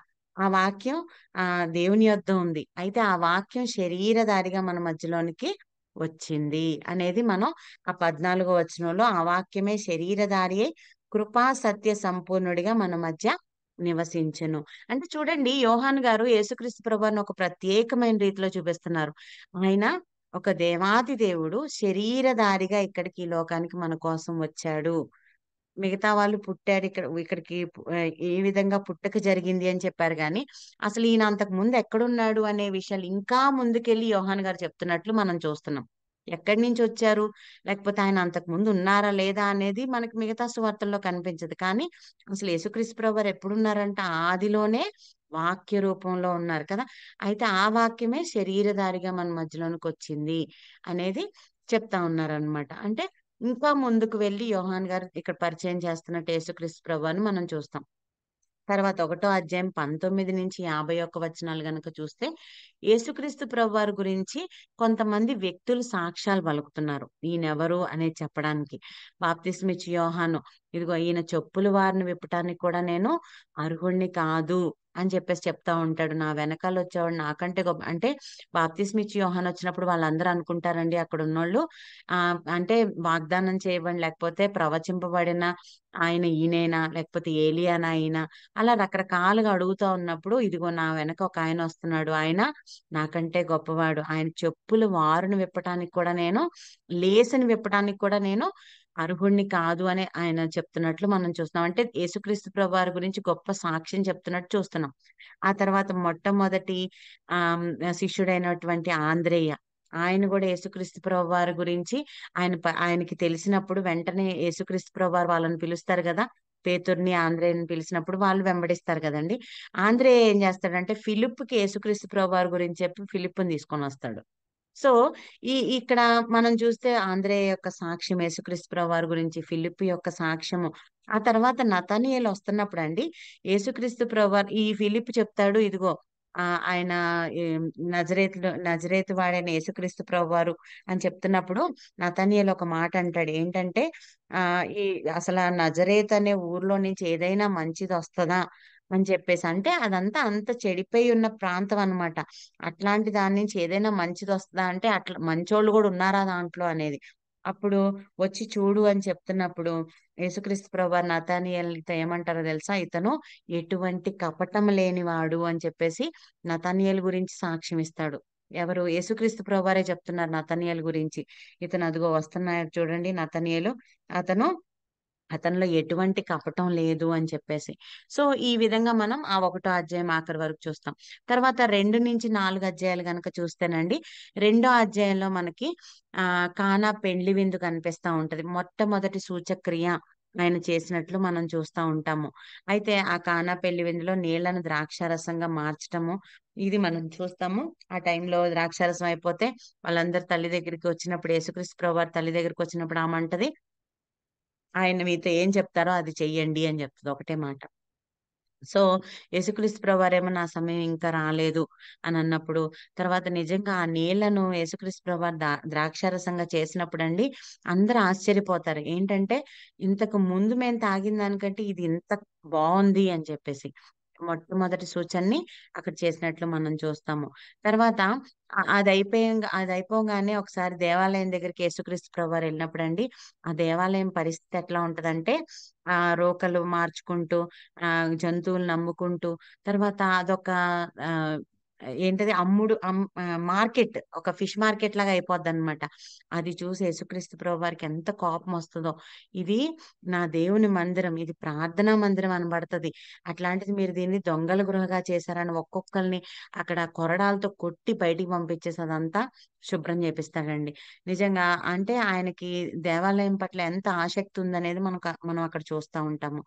ఆ వాక్యం ఆ దేవుని యొద్ ఉంది అయితే ఆ వాక్యం శరీరధారిగా మన మధ్యలోనికి వచ్చింది అనేది మనం ఆ పద్నాలుగో వచనంలో ఆ వాక్యమే శరీరధారి కృపా సత్య సంపూర్ణుడిగా మన మధ్య నివసించను అంటే చూడండి యోహాన్ గారు యేసుక్రీస్తు ప్రభుని ఒక ప్రత్యేకమైన రీతిలో చూపిస్తున్నారు ఆయన ఒక దేవాది దేవుడు శరీరధారిగా ఇక్కడికి ఈ లోకానికి మన కోసం వచ్చాడు మిగతా వాళ్ళు పుట్టాడు ఇక్కడ ఇక్కడికి ఏ విధంగా పుట్టక జరిగింది అని చెప్పారు కానీ అసలు ఈయన అంతకు ముందు ఎక్కడున్నాడు అనే విషయాలు ఇంకా ముందుకెళ్ళి యోహాన్ గారు చెప్తున్నట్లు మనం చూస్తున్నాం ఎక్కడి నుంచి వచ్చారు లేకపోతే ఆయన అంతకు ముందు ఉన్నారా లేదా అనేది మనకి మిగతా సువార్తల్లో కనిపించదు కానీ అసలు యేసుక్రీస్తు ప్రభు ఉన్నారంటే ఆదిలోనే వాక్య రూపంలో ఉన్నారు కదా అయితే ఆ వాక్యమే శరీరధారిగా మన మధ్యలోనికి వచ్చింది అనేది చెప్తా ఉన్నారనమాట అంటే ఇంకా ముందుకు వెళ్ళి యోహాన్ గారు ఇక్కడ పరిచయం చేస్తున్నట్టు యేసుక్రీస్తు ప్రభు అని మనం చూస్తాం తర్వాత ఒకటో అధ్యాయం పంతొమ్మిది నుంచి యాభై ఒక్క వచనాలు గనక చూస్తే యేసుక్రీస్తు ప్రభు వారి గురించి కొంతమంది వ్యక్తులు సాక్ష్యాలు పలుకుతున్నారు ఈయనెవరు అనేది చెప్పడానికి బాప్తిస్మిచ్ యోహాను ఇదిగో ఈయన చెప్పులు వారిని విప్పటానికి కూడా నేను అర్హుణ్ణి కాదు అని చెప్పేసి చెప్తా ఉంటాడు నా వెనకాల వచ్చేవాడు నాకంటే గొప్ప అంటే బాప్తిస్మిచ్చి యోహన్ వచ్చినప్పుడు వాళ్ళందరూ అనుకుంటారండి అక్కడ ఉన్నోళ్ళు ఆ అంటే వాగ్దానం చేయబడి లేకపోతే ప్రవచింపబడిన ఆయన ఈయనైనా లేకపోతే ఏలియానా ఆయన అలా రకరకాలుగా అడుగుతా ఉన్నప్పుడు ఇదిగో నా వెనక ఒక ఆయన వస్తున్నాడు ఆయన నాకంటే గొప్పవాడు ఆయన చెప్పులు వారును విప్పటానికి కూడా నేను లేసని విప్పటానికి కూడా నేను అర్హుడిని కాదు అని ఆయన చెప్తున్నట్లు మనం చూస్తున్నాం అంటే యేసుక్రీస్తు వారి గురించి గొప్ప సాక్ష్యం చెప్తున్నట్టు చూస్తున్నాం ఆ తర్వాత మొట్టమొదటి ఆ శిష్యుడైనటువంటి ఆంధ్రేయ ఆయన కూడా యేసుక్రీస్తు వారి గురించి ఆయన ఆయనకి తెలిసినప్పుడు వెంటనే యేసుక్రీస్తు ప్రభువారు వాళ్ళని పిలుస్తారు కదా పేతుర్ని ఆంధ్రేయని పిలిచినప్పుడు వాళ్ళు వెంబడిస్తారు కదండి ఆంధ్రేయ ఏం చేస్తాడంటే ఫిలిప్కి యేసుక్రీస్తు ప్రభువారి గురించి చెప్పి ఫిలిప్ని తీసుకొని వస్తాడు సో ఈ ఇక్కడ మనం చూస్తే ఆంధ్రేయ యొక్క సాక్ష్యం యేసుక్రీస్తు వారి గురించి ఫిలిప్ యొక్క సాక్ష్యము ఆ తర్వాత నతనీయులు వస్తున్నప్పుడు అండి యేసుక్రీస్తు ప్రభువారు ఈ ఫిలిప్ చెప్తాడు ఇదిగో ఆ ఆయన నజరేత్ నజరేత్ వాడైన యేసుక్రీస్తు ప్రభువారు అని చెప్తున్నప్పుడు నతనీయులు ఒక మాట అంటాడు ఏంటంటే ఆ ఈ అసలు నజరేత్ అనే ఊర్లో నుంచి ఏదైనా మంచిది వస్తుందా అని చెప్పేసి అంటే అదంతా అంత చెడిపోయి ఉన్న ప్రాంతం అనమాట అట్లాంటి దాని నుంచి ఏదైనా మంచిది వస్తుందా అంటే అట్లా మంచోళ్ళు కూడా ఉన్నారా దాంట్లో అనేది అప్పుడు వచ్చి చూడు అని చెప్తున్నప్పుడు యేసుక్రీస్తు ప్రభు నతానియల్తో ఏమంటారో తెలుసా ఇతను ఎటువంటి కపటం లేనివాడు అని చెప్పేసి నతానియల్ గురించి సాక్ష్యం ఇస్తాడు ఎవరు యేసుక్రీస్తు ప్రభు చెప్తున్నారు నతనియల్ గురించి ఇతను అదిగో వస్తున్నాడు చూడండి నతనియలు అతను అతనిలో ఎటువంటి కపటం లేదు అని చెప్పేసి సో ఈ విధంగా మనం ఆ ఒకటో అధ్యాయం ఆఖరి వరకు చూస్తాం తర్వాత రెండు నుంచి నాలుగు అధ్యాయాలు కనుక చూస్తేనండి రెండో అధ్యాయంలో మనకి ఆ కానా పెండ్లి విందు కనిపిస్తూ ఉంటది మొట్టమొదటి సూచక్రియ ఆయన చేసినట్లు మనం చూస్తూ ఉంటాము అయితే ఆ కానా పెళ్లి విందులో నీళ్లను ద్రాక్షారసంగా మార్చటము ఇది మనం చూస్తాము ఆ టైంలో ద్రాక్షారసం అయిపోతే వాళ్ళందరు తల్లి దగ్గరికి వచ్చినప్పుడు యేసుక్రీస్తు ప్రభు తల్లి దగ్గరికి వచ్చినప్పుడు ఆమంటది ఆయన మీతో ఏం చెప్తారో అది చెయ్యండి అని చెప్తుంది ఒకటే మాట సో యేసుక్రీస్తు ప్రభారేమో నా సమయం ఇంకా రాలేదు అని అన్నప్పుడు తర్వాత నిజంగా ఆ నీళ్లను యేసుక్రీస్తు ప్రభా ద్రాక్షారసంగా చేసినప్పుడు అండి అందరు ఆశ్చర్యపోతారు ఏంటంటే ఇంతకు ముందు మేము తాగిన దానికంటే ఇది ఇంత బాగుంది అని చెప్పేసి మొట్టమొదటి సూచనని అక్కడ చేసినట్లు మనం చూస్తాము తర్వాత అది అయిపోయా అది అయిపోగానే ఒకసారి దేవాలయం దగ్గరికి యేసుక్రీస్తు ప్రభువారు వెళ్ళినప్పుడు అండి ఆ దేవాలయం పరిస్థితి ఎట్లా ఉంటదంటే ఆ రోకలు మార్చుకుంటూ ఆ జంతువులు నమ్ముకుంటూ తర్వాత అదొక ఆ ఏంటది అమ్ముడు మార్కెట్ ఒక ఫిష్ మార్కెట్ లాగా అయిపోద్ది అనమాట అది చూసి యేసుక్రీస్తు ప్రభు వారికి ఎంత కోపం వస్తుందో ఇది నా దేవుని మందిరం ఇది ప్రార్థనా మందిరం అనబడుతుంది అట్లాంటిది మీరు దీన్ని దొంగల గృహగా చేశారని ఒక్కొక్కరిని అక్కడ కొరడాలతో కొట్టి బయటికి అదంతా శుభ్రం చేపిస్తాడండి నిజంగా అంటే ఆయనకి దేవాలయం పట్ల ఎంత ఆసక్తి ఉందనేది మనకు మనం అక్కడ చూస్తూ ఉంటాము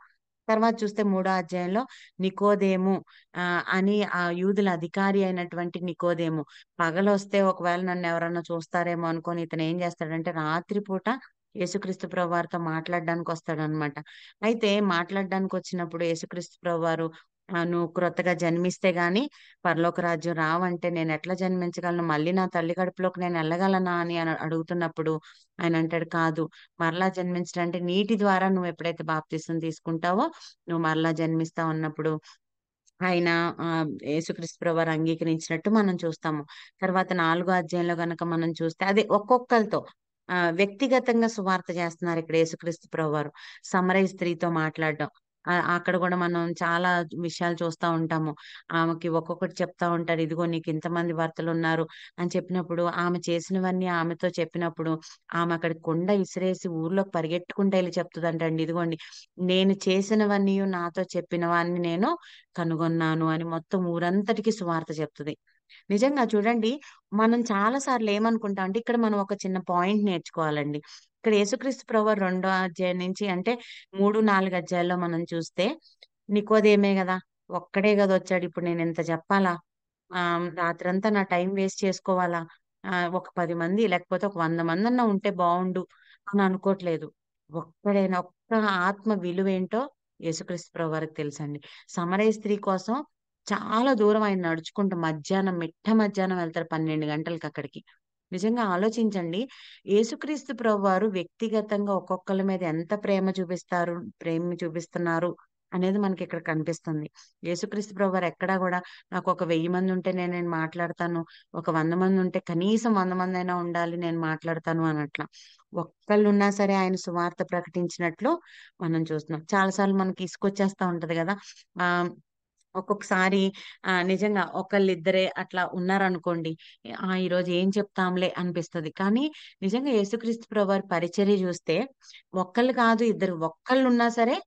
తర్వాత చూస్తే మూడో అధ్యాయంలో నికోదేము ఆ అని ఆ యూదుల అధికారి అయినటువంటి నికోదేము పగలొస్తే ఒకవేళ నన్ను ఎవరన్నా చూస్తారేమో అనుకొని ఇతను ఏం చేస్తాడంటే రాత్రిపూట యేసుక్రీస్తు వారితో మాట్లాడడానికి వస్తాడనమాట అయితే మాట్లాడడానికి వచ్చినప్పుడు యేసుక్రీస్తు ప్రభువారు నువ్వు క్రొత్తగా జన్మిస్తే గాని పర్లోక రాజ్యం రావంటే నేను ఎట్లా జన్మించగలను మళ్ళీ నా తల్లి కడుపులోకి నేను వెళ్ళగలనా అని అడుగుతున్నప్పుడు ఆయన అంటాడు కాదు మరలా జన్మించడం అంటే నీటి ద్వారా నువ్వు ఎప్పుడైతే బాప్తిసం తీసుకుంటావో నువ్వు మరలా జన్మిస్తావు అన్నప్పుడు ఆయన యేసుక్రీస్తు ప్రభు అంగీకరించినట్టు మనం చూస్తాము తర్వాత నాలుగో అధ్యాయంలో గనక మనం చూస్తే అదే ఒక్కొక్కరితో ఆ వ్యక్తిగతంగా సువార్త చేస్తున్నారు ఇక్కడ యేసుక్రీస్తు ప్రభు వారు సమరయ స్త్రీతో మాట్లాడడం అక్కడ కూడా మనం చాలా విషయాలు చూస్తూ ఉంటాము ఆమెకి ఒక్కొక్కటి చెప్తా ఉంటారు ఇదిగో నీకు ఇంతమంది భర్తలు ఉన్నారు అని చెప్పినప్పుడు ఆమె చేసినవన్నీ ఆమెతో చెప్పినప్పుడు ఆమె అక్కడ కొండ ఇసిరేసి ఊర్లోకి పరిగెట్టుకుంటే వెళ్ళి చెప్తుందంటండి ఇదిగోండి నేను చేసినవన్నీ నాతో చెప్పినవన్నీ నేను కనుగొన్నాను అని మొత్తం ఊరంతటికి సువార్త చెప్తుంది నిజంగా చూడండి మనం చాలా సార్లు ఏమనుకుంటాం అంటే ఇక్కడ మనం ఒక చిన్న పాయింట్ నేర్చుకోవాలండి ఇక్కడ యేసుక్రీస్తు ప్రభు రెండో అధ్యాయం నుంచి అంటే మూడు నాలుగు అధ్యాయాల్లో మనం చూస్తే నికోదేమే కదా ఒక్కడే కదా వచ్చాడు ఇప్పుడు నేను ఎంత చెప్పాలా ఆ రాత్రంతా నా టైం వేస్ట్ చేసుకోవాలా ఒక పది మంది లేకపోతే ఒక వంద మంది అన్న ఉంటే బాగుండు అని అనుకోవట్లేదు ఒక్కడైనా ఒక్క ఆత్మ ఏంటో యేసుక్రీస్తు ప్రభు వారికి తెలుసండి సమరయ స్త్రీ కోసం చాలా దూరం ఆయన నడుచుకుంటూ మధ్యాహ్నం మిట్ట మధ్యాహ్నం వెళ్తారు పన్నెండు గంటలకి అక్కడికి నిజంగా ఆలోచించండి యేసుక్రీస్తు ప్రభు వారు వ్యక్తిగతంగా ఒక్కొక్కరి మీద ఎంత ప్రేమ చూపిస్తారు ప్రేమ చూపిస్తున్నారు అనేది మనకి ఇక్కడ కనిపిస్తుంది యేసుక్రీస్తు ప్రభు ఎక్కడా కూడా నాకు ఒక వెయ్యి మంది ఉంటే నేను నేను మాట్లాడతాను ఒక వంద మంది ఉంటే కనీసం వంద మంది అయినా ఉండాలి నేను మాట్లాడతాను అని అట్లా ఒక్కళ్ళు ఉన్నా సరే ఆయన సువార్త ప్రకటించినట్లు మనం చూస్తున్నాం చాలాసార్లు మనకి ఇసుకొచ్చేస్తా ఉంటది కదా ఆ ఒక్కొక్కసారి ఆ నిజంగా ఒకళ్ళిద్దరే అట్లా ఉన్నారనుకోండి ఆ ఈ రోజు ఏం చెప్తాంలే అనిపిస్తుంది కానీ నిజంగా యేసుక్రీస్తు ప్రభువారి పరిచర్య చూస్తే ఒక్కళ్ళు కాదు ఇద్దరు ఒక్కళ్ళు ఉన్నా సరే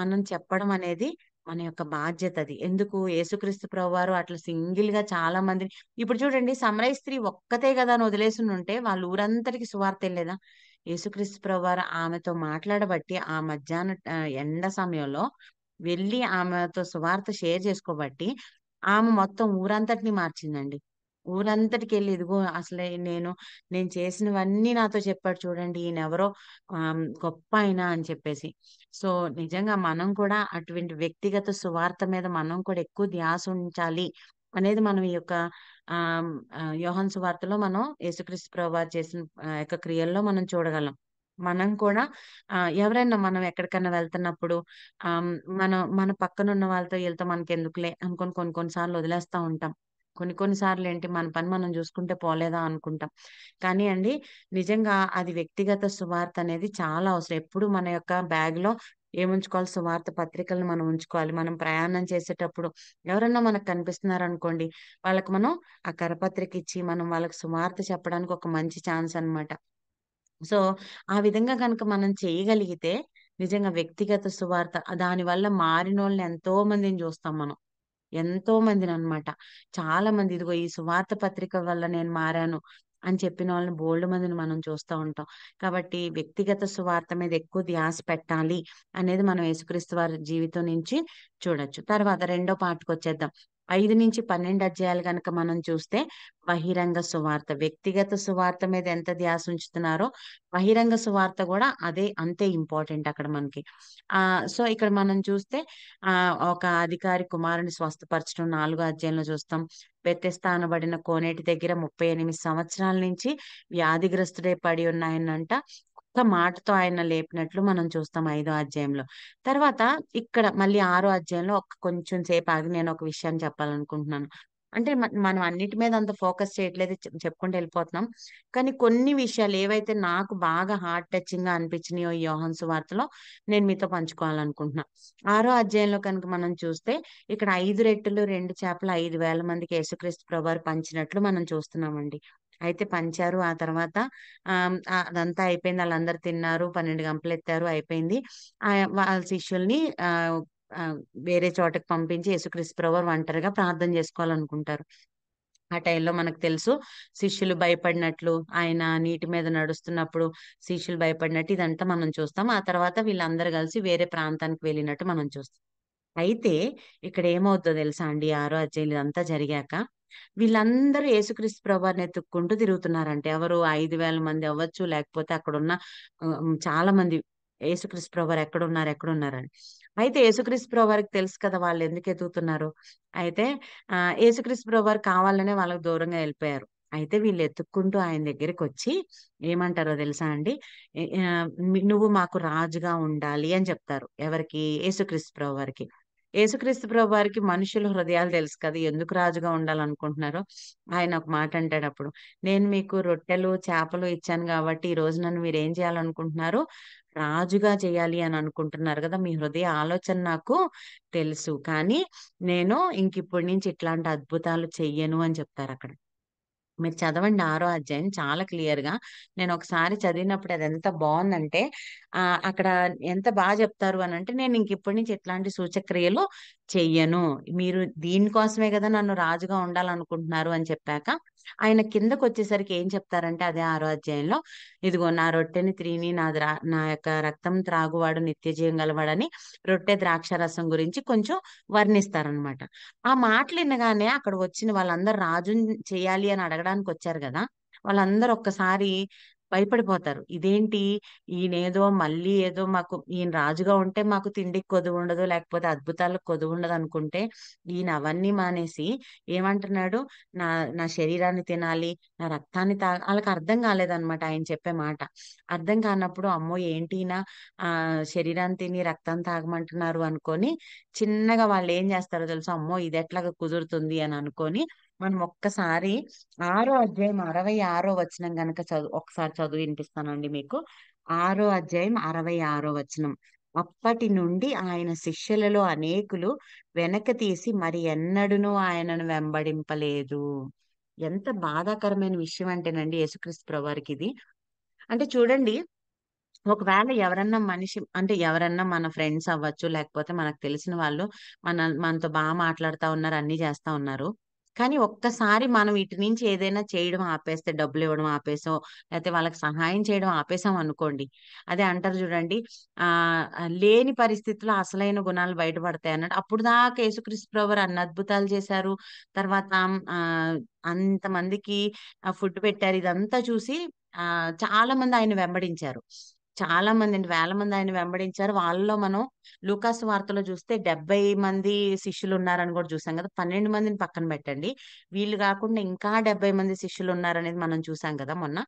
మనం చెప్పడం అనేది మన యొక్క బాధ్యత అది ఎందుకు యేసుక్రీస్తు ప్రభువారు అట్లా సింగిల్ గా చాలా మంది ఇప్పుడు చూడండి సమరయ స్త్రీ ఒక్కతే కదా అని వదిలేసి ఉంటే వాళ్ళ ఊరంతరికి సువార్త లేదా యేసుక్రీస్తు ప్రభువారు ఆమెతో మాట్లాడబట్టి ఆ మధ్యాహ్న ఎండ సమయంలో వెళ్ళి ఆమెతో సువార్త షేర్ చేసుకోబట్టి ఆమె మొత్తం ఊరంతటిని మార్చిందండి ఊరంతటికి వెళ్ళి ఇదిగో అసలే నేను నేను చేసినవన్నీ నాతో చెప్పాడు చూడండి ఈయన ఎవరో గొప్ప అయినా అని చెప్పేసి సో నిజంగా మనం కూడా అటువంటి వ్యక్తిగత సువార్త మీద మనం కూడా ఎక్కువ ధ్యాస ఉంచాలి అనేది మనం ఈ యొక్క ఆ యోహన్ సువార్తలో మనం యేసుక్రీస్తు ప్రభు చేసిన యొక్క క్రియల్లో మనం చూడగలం మనం కూడా ఆ, ఎవరైనా మనం ఎక్కడికైనా వెళ్తున్నప్పుడు ఆ మనం మన పక్కన ఉన్న వాళ్ళతో వీళ్ళతో ఎందుకులే అనుకొని కొన్ని కొన్ని సార్లు వదిలేస్తా ఉంటాం కొన్ని కొన్ని సార్లు ఏంటి మన పని మనం చూసుకుంటే పోలేదా అనుకుంటాం కానీ అండి నిజంగా అది వ్యక్తిగత సువార్త అనేది చాలా అవసరం ఎప్పుడు మన యొక్క బ్యాగ్ లో ఏముంచుకోవాలి సువార్త పత్రికలను మనం ఉంచుకోవాలి మనం ప్రయాణం చేసేటప్పుడు ఎవరన్నా మనకు కనిపిస్తున్నారు అనుకోండి వాళ్ళకి మనం ఆ కరపత్రిక ఇచ్చి మనం వాళ్ళకి సువార్త చెప్పడానికి ఒక మంచి ఛాన్స్ అన్నమాట సో ఆ విధంగా గనుక మనం చేయగలిగితే నిజంగా వ్యక్తిగత సువార్త మారిన మారినోళ్ళని ఎంతో మందిని చూస్తాం మనం ఎంతో మందిని అన్నమాట చాలా మంది ఇదిగో ఈ సువార్త పత్రిక వల్ల నేను మారాను అని చెప్పిన వాళ్ళని బోల్డ్ మందిని మనం చూస్తూ ఉంటాం కాబట్టి వ్యక్తిగత సువార్త మీద ఎక్కువ ధ్యాస పెట్టాలి అనేది మనం యేసుక్రీస్తు వారి జీవితం నుంచి చూడొచ్చు తర్వాత రెండో పాటకు వచ్చేద్దాం ఐదు నుంచి పన్నెండు అధ్యాయాలు కనుక మనం చూస్తే బహిరంగ సువార్త వ్యక్తిగత సువార్త మీద ఎంత ధ్యాస ఉంచుతున్నారో బహిరంగ సువార్త కూడా అదే అంతే ఇంపార్టెంట్ అక్కడ మనకి ఆ సో ఇక్కడ మనం చూస్తే ఆ ఒక అధికారి కుమారుని స్వస్థపరచడం నాలుగో అధ్యాయంలో చూస్తాం బెత్తెస్తానబడిన కోనేటి దగ్గర ముప్పై ఎనిమిది సంవత్సరాల నుంచి వ్యాధిగ్రస్తుడే పడి ఉన్నాయనంట ఒక్క మాటతో ఆయన లేపినట్లు మనం చూస్తాం ఐదో అధ్యాయంలో తర్వాత ఇక్కడ మళ్ళీ ఆరో అధ్యాయంలో ఒక కొంచెం సేపు ఆగి నేను ఒక విషయాన్ని చెప్పాలనుకుంటున్నాను అంటే మనం అన్నిటి మీద అంత ఫోకస్ చేయట్లేదు చెప్పుకుంటూ వెళ్ళిపోతున్నాం కానీ కొన్ని విషయాలు ఏవైతే నాకు బాగా హార్ట్ టచింగ్ గా అనిపించినాయో ఈ యోహన్ వార్తలో నేను మీతో పంచుకోవాలనుకుంటున్నా ఆరో అధ్యాయంలో కనుక మనం చూస్తే ఇక్కడ ఐదు రెట్టులు రెండు చేపలు ఐదు వేల మందికి యేసుక్రీస్తు ప్రభారు పంచినట్లు మనం చూస్తున్నామండి అయితే పంచారు ఆ తర్వాత అదంతా అయిపోయింది వాళ్ళందరూ తిన్నారు పన్నెండు గంపలు ఎత్తారు అయిపోయింది వాళ్ళ శిష్యుల్ని వేరే చోటకి పంపించి యేసుక్రీస్తు ప్రవర్ ఒంటరిగా ప్రార్థన చేసుకోవాలనుకుంటారు ఆ టైంలో మనకు తెలుసు శిష్యులు భయపడినట్లు ఆయన నీటి మీద నడుస్తున్నప్పుడు శిష్యులు భయపడినట్టు ఇదంతా మనం చూస్తాం ఆ తర్వాత వీళ్ళందరూ కలిసి వేరే ప్రాంతానికి వెళ్ళినట్టు మనం చూస్తాం అయితే ఇక్కడ ఏమవుతుందో తెలుసా అండి ఆరో అధ్యాయులు ఇదంతా జరిగాక వీళ్ళందరూ యేసుక్రీస్తు ప్రభాని ఎత్తుక్కుంటూ తిరుగుతున్నారంటే ఎవరు ఐదు వేల మంది అవ్వచ్చు లేకపోతే అక్కడ ఉన్న చాలా మంది యేసుక్రీస్తు ఉన్నారు ఎక్కడున్నారు ఎక్కడున్నారని అయితే యేసుక్రీస్తు ప్రభువారికి తెలుసు కదా వాళ్ళు ఎందుకు ఎత్తుకుతున్నారు అయితే ఆ యేసుక్రీస్తు ప్రభారు కావాలనే వాళ్ళకి దూరంగా వెళ్ళిపోయారు అయితే వీళ్ళు ఎత్తుక్కుంటూ ఆయన దగ్గరికి వచ్చి ఏమంటారో తెలుసా అండి నువ్వు మాకు రాజుగా ఉండాలి అని చెప్తారు ఎవరికి యేసుక్రీస్తు ప్రభు యేసుక్రీస్తు ప్రభు వారికి మనుషుల హృదయాలు తెలుసు కదా ఎందుకు రాజుగా ఉండాలనుకుంటున్నారో ఆయన ఒక మాట అంటాడు అప్పుడు నేను మీకు రొట్టెలు చేపలు ఇచ్చాను కాబట్టి ఈ రోజు నన్ను మీరు ఏం చేయాలనుకుంటున్నారు రాజుగా చేయాలి అని అనుకుంటున్నారు కదా మీ హృదయ ఆలోచన నాకు తెలుసు కానీ నేను ఇంక ఇప్పటి నుంచి ఇట్లాంటి అద్భుతాలు చెయ్యను అని చెప్తారు అక్కడ మీరు చదవండి ఆరో అధ్యాయం చాలా క్లియర్ గా నేను ఒకసారి చదివినప్పుడు అది ఎంత బాగుందంటే ఆ అక్కడ ఎంత బాగా చెప్తారు అని అంటే నేను ఇంక ఇప్పటి నుంచి ఎట్లాంటి సూచక్రియలు చెయ్యను మీరు దీనికోసమే కదా నన్ను రాజుగా ఉండాలనుకుంటున్నారు అని చెప్పాక ఆయన కిందకు వచ్చేసరికి ఏం చెప్తారంటే అదే ఆరో అధ్యాయంలో ఇదిగో నా రొట్టెని త్రీని నా ద్రా నా యొక్క రక్తం త్రాగువాడు నిత్యజీవం గలవాడని రొట్టె ద్రాక్ష రసం గురించి కొంచెం వర్ణిస్తారనమాట ఆ మాటలు వినగానే అక్కడ వచ్చిన వాళ్ళందరూ రాజు చేయాలి అని అడగడానికి వచ్చారు కదా వాళ్ళందరూ ఒక్కసారి భయపడిపోతారు ఇదేంటి ఈయనేదో మళ్ళీ ఏదో మాకు ఈయన రాజుగా ఉంటే మాకు తిండికి కొదువు ఉండదు లేకపోతే అద్భుతాలకు కొదువు ఉండదు అనుకుంటే ఈయన అవన్నీ మానేసి ఏమంటున్నాడు నా నా శరీరాన్ని తినాలి నా రక్తాన్ని తా వాళ్ళకి అర్థం కాలేదన్నమాట ఆయన చెప్పే మాట అర్థం కానప్పుడు అమ్మో ఏంటి నా ఆ శరీరాన్ని తిని రక్తం తాగమంటున్నారు అనుకొని చిన్నగా వాళ్ళు ఏం చేస్తారో తెలుసు అమ్మో ఇది ఎట్లాగా కుదురుతుంది అని అనుకొని మనం ఒక్కసారి ఆరో అధ్యాయం అరవై ఆరో వచనం గనక చదువు ఒకసారి చదువు వినిపిస్తానండి మీకు ఆరో అధ్యాయం అరవై ఆరో వచనం అప్పటి నుండి ఆయన శిష్యులలో అనేకులు వెనక తీసి మరి ఎన్నడూనూ ఆయనను వెంబడింపలేదు ఎంత బాధాకరమైన విషయం అంటేనండి యేసుక్రీస్తు ప్రవారికి ఇది అంటే చూడండి ఒకవేళ ఎవరన్నా మనిషి అంటే ఎవరన్నా మన ఫ్రెండ్స్ అవ్వచ్చు లేకపోతే మనకు తెలిసిన వాళ్ళు మన మనతో బాగా మాట్లాడుతూ ఉన్నారు అన్ని చేస్తా ఉన్నారు కానీ ఒక్కసారి మనం ఇటు నుంచి ఏదైనా చేయడం ఆపేస్తే డబ్బులు ఇవ్వడం ఆపేసాం లేకపోతే వాళ్ళకి సహాయం చేయడం ఆపేసాం అనుకోండి అదే అంటారు చూడండి ఆ లేని పరిస్థితుల్లో అసలైన గుణాలు బయటపడతాయి అన్నట్టు అప్పుడు దాకా యేసుక్రీస్తు ప్రభు అన్ని అద్భుతాలు చేశారు తర్వాత అంత మందికి ఫుడ్ పెట్టారు ఇదంతా చూసి ఆ చాలా మంది ఆయన వెంబడించారు చాలా మంది అండి వేల మంది ఆయన వెంబడించారు వాళ్ళలో మనం లూకాస్ వార్తలో చూస్తే డెబ్బై మంది శిష్యులు ఉన్నారని కూడా చూసాం కదా పన్నెండు మందిని పక్కన పెట్టండి వీళ్ళు కాకుండా ఇంకా డెబ్బై మంది శిష్యులు ఉన్నారనేది మనం చూసాం కదా మొన్న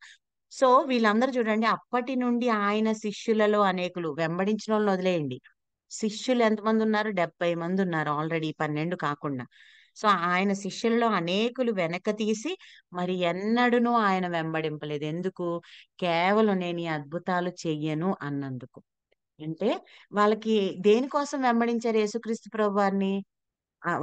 సో వీళ్ళందరూ చూడండి అప్పటి నుండి ఆయన శిష్యులలో అనేకులు వెంబడించిన వాళ్ళని వదిలేయండి శిష్యులు ఎంతమంది ఉన్నారు డెబ్బై మంది ఉన్నారు ఆల్రెడీ పన్నెండు కాకుండా సో ఆయన శిష్యుల్లో అనేకులు వెనక తీసి మరి ఎన్నడూనూ ఆయన వెంబడింపలేదు ఎందుకు కేవలం నేను ఈ అద్భుతాలు చెయ్యను అన్నందుకు అంటే వాళ్ళకి దేనికోసం వెంబడించారు యేసుక్రీస్తు ప్రభు వారిని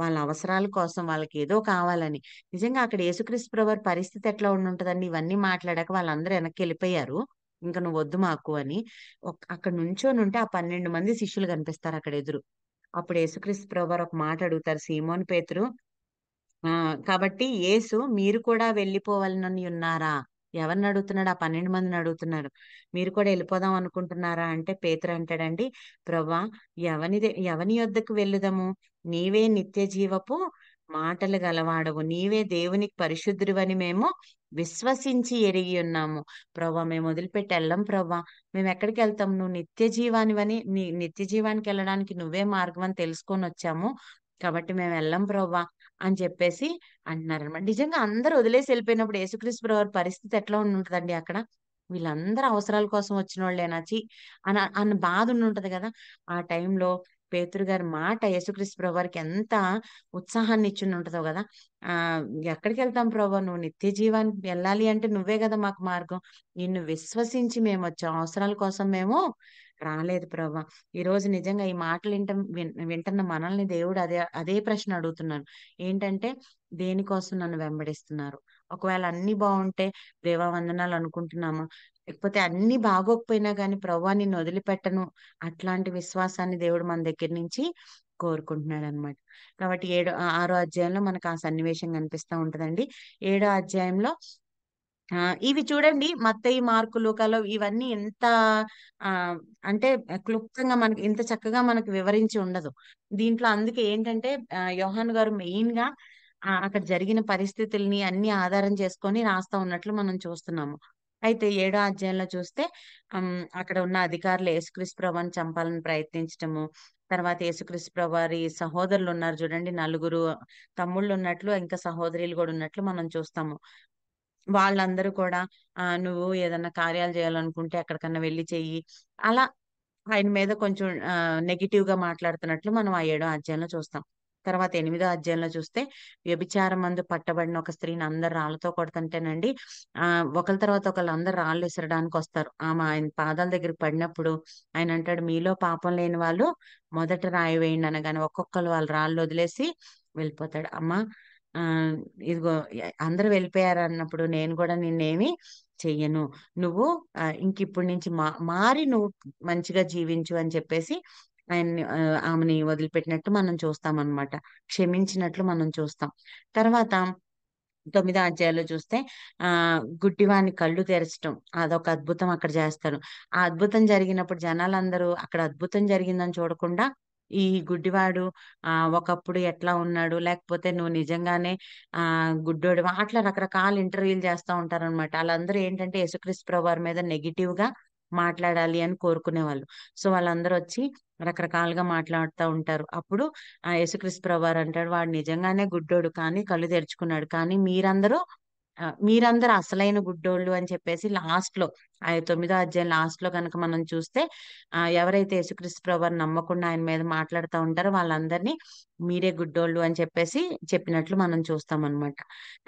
వాళ్ళ అవసరాల కోసం వాళ్ళకి ఏదో కావాలని నిజంగా అక్కడ యేసుక్రీస్తు ప్రభు పరిస్థితి ఎట్లా ఉంటుందండి ఇవన్నీ మాట్లాడాక వాళ్ళందరూ వెనక్కి వెళ్ళిపోయారు ఇంకా నువ్వు వద్దు మాకు అని అక్కడ నుంటే ఆ పన్నెండు మంది శిష్యులు కనిపిస్తారు అక్కడ ఎదురు అప్పుడు యేసుక్రీస్తు ప్రభువారు ఒక మాట అడుగుతారు సీమోన్ పేతురు కాబట్టి యేసు మీరు కూడా వెళ్ళిపోవాలని ఉన్నారా ఎవరిని అడుగుతున్నాడు ఆ పన్నెండు మందిని అడుగుతున్నారు మీరు కూడా వెళ్ళిపోదాం అనుకుంటున్నారా అంటే పేతురు అంటాడండి ప్రభా ఎవని ఎవని యొద్దకు వెళ్ళుదాము నీవే నిత్య జీవపు మాటలు గలవాడవు నీవే దేవునికి అని మేము విశ్వసించి ఎరిగి ఉన్నాము ప్రవ్వా మేము వదిలిపెట్టి వెళ్ళం ప్రవ్వా మేము ఎక్కడికి వెళ్తాం నువ్వు నిత్య జీవానివని నీ నిత్య జీవానికి వెళ్ళడానికి నువ్వే మార్గం అని తెలుసుకొని వచ్చాము కాబట్టి మేము వెళ్ళం ప్రవ్వా అని చెప్పేసి అంటున్నారనమాట నిజంగా అందరూ వదిలేసి వెళ్ళిపోయినప్పుడు యేసుక్రీస్తు ప్రభు పరిస్థితి ఎట్లా ఉంటుందండి అక్కడ వీళ్ళందరూ అవసరాల కోసం వచ్చిన చి అని అన్న బాధ ఉండి ఉంటది కదా ఆ టైంలో పేతురు గారి మాట యేసుక్రీస్తు ప్రభు వారికి ఎంత ఉత్సాహాన్ని ఇచ్చింది ఉంటుందో కదా ఆ ఎక్కడికి వెళ్తాం ప్రభు నువ్వు నిత్య జీవానికి వెళ్ళాలి అంటే నువ్వే కదా మాకు మార్గం నిన్ను విశ్వసించి మేము వచ్చాం అవసరాల కోసం మేము రాలేదు ప్రభా రోజు నిజంగా ఈ మాటలు వింట వింటున్న మనల్ని దేవుడు అదే అదే ప్రశ్న అడుగుతున్నాను ఏంటంటే దేనికోసం నన్ను వెంబడిస్తున్నారు ఒకవేళ అన్ని బాగుంటే దేవా వందనాలు అనుకుంటున్నామా లేకపోతే అన్ని బాగోకపోయినా కానీ ప్రవ్వా నిన్ను వదిలిపెట్టను అట్లాంటి విశ్వాసాన్ని దేవుడు మన దగ్గర నుంచి కోరుకుంటున్నాడు అనమాట కాబట్టి ఏడో ఆరో అధ్యాయంలో మనకు ఆ సన్నివేశం కనిపిస్తూ ఉంటదండి ఏడో అధ్యాయంలో ఇవి చూడండి మత్తయి మార్కులు లూకాలో ఇవన్నీ ఎంత ఆ అంటే క్లుప్తంగా మనకి ఇంత చక్కగా మనకు వివరించి ఉండదు దీంట్లో అందుకే ఏంటంటే యోహాన్ గారు మెయిన్ గా అక్కడ జరిగిన పరిస్థితుల్ని అన్ని ఆధారం చేసుకొని రాస్తా ఉన్నట్లు మనం చూస్తున్నాము అయితే ఏడో అధ్యాయంలో చూస్తే అక్కడ ఉన్న అధికారులు యేసుక్రీస్ ప్రభాని చంపాలని ప్రయత్నించటము తర్వాత యేసుక్రీస్తు ప్రభారి సహోదరులు ఉన్నారు చూడండి నలుగురు తమ్ముళ్ళు ఉన్నట్లు ఇంకా సహోదరులు కూడా ఉన్నట్లు మనం చూస్తాము వాళ్ళందరూ కూడా ఆ నువ్వు ఏదైనా కార్యాలు చేయాలనుకుంటే అక్కడికన్నా వెళ్ళి చెయ్యి అలా ఆయన మీద కొంచెం నెగిటివ్ గా మాట్లాడుతున్నట్లు మనం ఆ ఏడో అధ్యాయంలో చూస్తాం తర్వాత ఎనిమిదో అధ్యాయంలో చూస్తే వ్యభిచారం మందు పట్టబడిన ఒక స్త్రీని అందరు రాళ్లతో కొడుతుంటేనండి ఆ ఒకరి తర్వాత ఒకళ్ళు అందరు రాళ్ళు విసరడానికి వస్తారు ఆమె ఆయన పాదాల దగ్గర పడినప్పుడు ఆయన అంటాడు మీలో పాపం లేని వాళ్ళు మొదట రాయి వేయండి అనగానే ఒక్కొక్కరు వాళ్ళు రాళ్ళు వదిలేసి వెళ్ళిపోతాడు అమ్మ ఆ ఇదిగో అందరు వెళ్ళిపోయారు అన్నప్పుడు నేను కూడా నిన్నేమి చెయ్యను నువ్వు ఇంక ఇప్పటి నుంచి మా మారి నువ్వు మంచిగా జీవించు అని చెప్పేసి ఆయన్ని ఆమెని వదిలిపెట్టినట్టు మనం చూస్తాం అనమాట క్షమించినట్లు మనం చూస్తాం తర్వాత తొమ్మిదో అధ్యాయంలో చూస్తే ఆ గుడ్డివాని కళ్ళు తెరచడం అదొక అద్భుతం అక్కడ చేస్తారు ఆ అద్భుతం జరిగినప్పుడు జనాలందరూ అక్కడ అద్భుతం జరిగిందని చూడకుండా ఈ గుడ్డివాడు ఆ ఒకప్పుడు ఎట్లా ఉన్నాడు లేకపోతే నువ్వు నిజంగానే ఆ గుడ్డోడు అట్లా రకరకాల ఇంటర్వ్యూలు చేస్తూ అనమాట వాళ్ళందరూ ఏంటంటే యేసుక్రీస్తు ప్రభు మీద నెగిటివ్ గా మాట్లాడాలి అని కోరుకునేవాళ్ళు సో వాళ్ళందరూ వచ్చి రకరకాలుగా మాట్లాడుతూ ఉంటారు అప్పుడు ఆ యేసుక్రీస్తు ప్రభువారు అంటాడు వాడు నిజంగానే గుడ్డోడు కానీ కళ్ళు తెరుచుకున్నాడు కానీ మీరందరూ మీరందరూ అసలైన గుడ్డోళ్ళు అని చెప్పేసి లాస్ట్ లో ఆ తొమ్మిదో అధ్యాయం లాస్ట్ లో కనుక మనం చూస్తే ఆ ఎవరైతే యేసుక్రీస్తు ప్రభుని నమ్మకుండా ఆయన మీద మాట్లాడుతూ ఉంటారో వాళ్ళందరినీ మీరే గుడ్డోళ్ళు అని చెప్పేసి చెప్పినట్లు మనం చూస్తాం అనమాట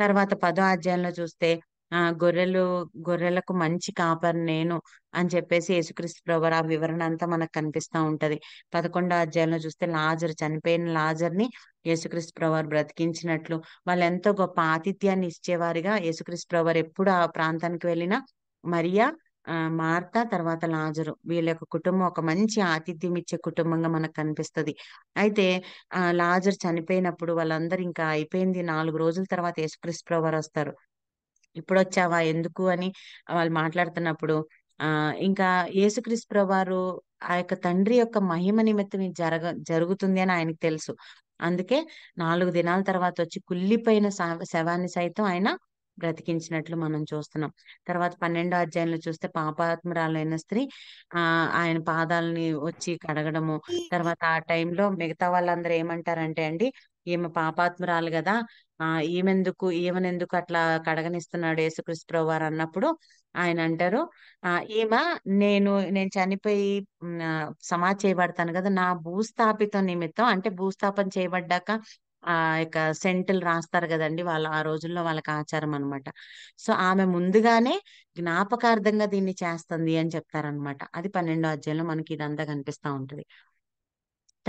తర్వాత పదో అధ్యాయంలో చూస్తే ఆ గొర్రెలు గొర్రెలకు మంచి కాపర్ నేను అని చెప్పేసి యేసుక్రీస్తు ప్రభు ఆ వివరణ అంతా మనకు కనిపిస్తా ఉంటది పదకొండో అధ్యాయంలో చూస్తే లాజర్ చనిపోయిన లాజర్ ని యేసుక్రీస్తు ప్రభువారు బ్రతికించినట్లు వాళ్ళు ఎంతో గొప్ప ఆతిథ్యాన్ని ఇచ్చేవారిగా యేసుక్రీస్తు ప్రభువారు ఎప్పుడు ఆ ప్రాంతానికి వెళ్ళినా మరియా మార్త తర్వాత లాజరు వీళ్ళ యొక్క కుటుంబం ఒక మంచి ఆతిథ్యం ఇచ్చే కుటుంబంగా మనకు కనిపిస్తుంది అయితే లాజర్ చనిపోయినప్పుడు వాళ్ళందరూ ఇంకా అయిపోయింది నాలుగు రోజుల తర్వాత యేసుక్రీస్తు వారు వస్తారు ఇప్పుడు వచ్చావా ఎందుకు అని వాళ్ళు మాట్లాడుతున్నప్పుడు ఆ ఇంకా యేసుక్రీస్ ప్రభారు ఆ యొక్క తండ్రి యొక్క మహిమ నిమిత్తం జరగ జరుగుతుంది అని ఆయనకు తెలుసు అందుకే నాలుగు దినాల తర్వాత వచ్చి కుల్లిపోయిన శవాన్ని సైతం ఆయన బ్రతికించినట్లు మనం చూస్తున్నాం తర్వాత పన్నెండో అధ్యాయంలో చూస్తే పాపాత్మరాలైన స్త్రీ ఆ ఆయన పాదాలని వచ్చి కడగడము తర్వాత ఆ టైంలో మిగతా వాళ్ళందరూ ఏమంటారంటే అండి ఈమె పాపాత్మురాలు కదా ఆ ఈమెందుకు ఈమెనెందుకు అట్లా కడగనిస్తున్నాడు యేసుక్రీస్తు వారు అన్నప్పుడు ఆయన అంటారు ఆ ఈమె నేను నేను చనిపోయి సమాధి చేయబడతాను కదా నా భూస్థాపిత నిమిత్తం అంటే భూస్థాపన చేయబడ్డాక ఆ యొక్క సెంటల్ రాస్తారు కదండి వాళ్ళు ఆ రోజుల్లో వాళ్ళకి ఆచారం అనమాట సో ఆమె ముందుగానే జ్ఞాపకార్థంగా దీన్ని చేస్తుంది అని చెప్తారనమాట అది పన్నెండో అధ్యాయంలో మనకి ఇదంతా కనిపిస్తా ఉంటది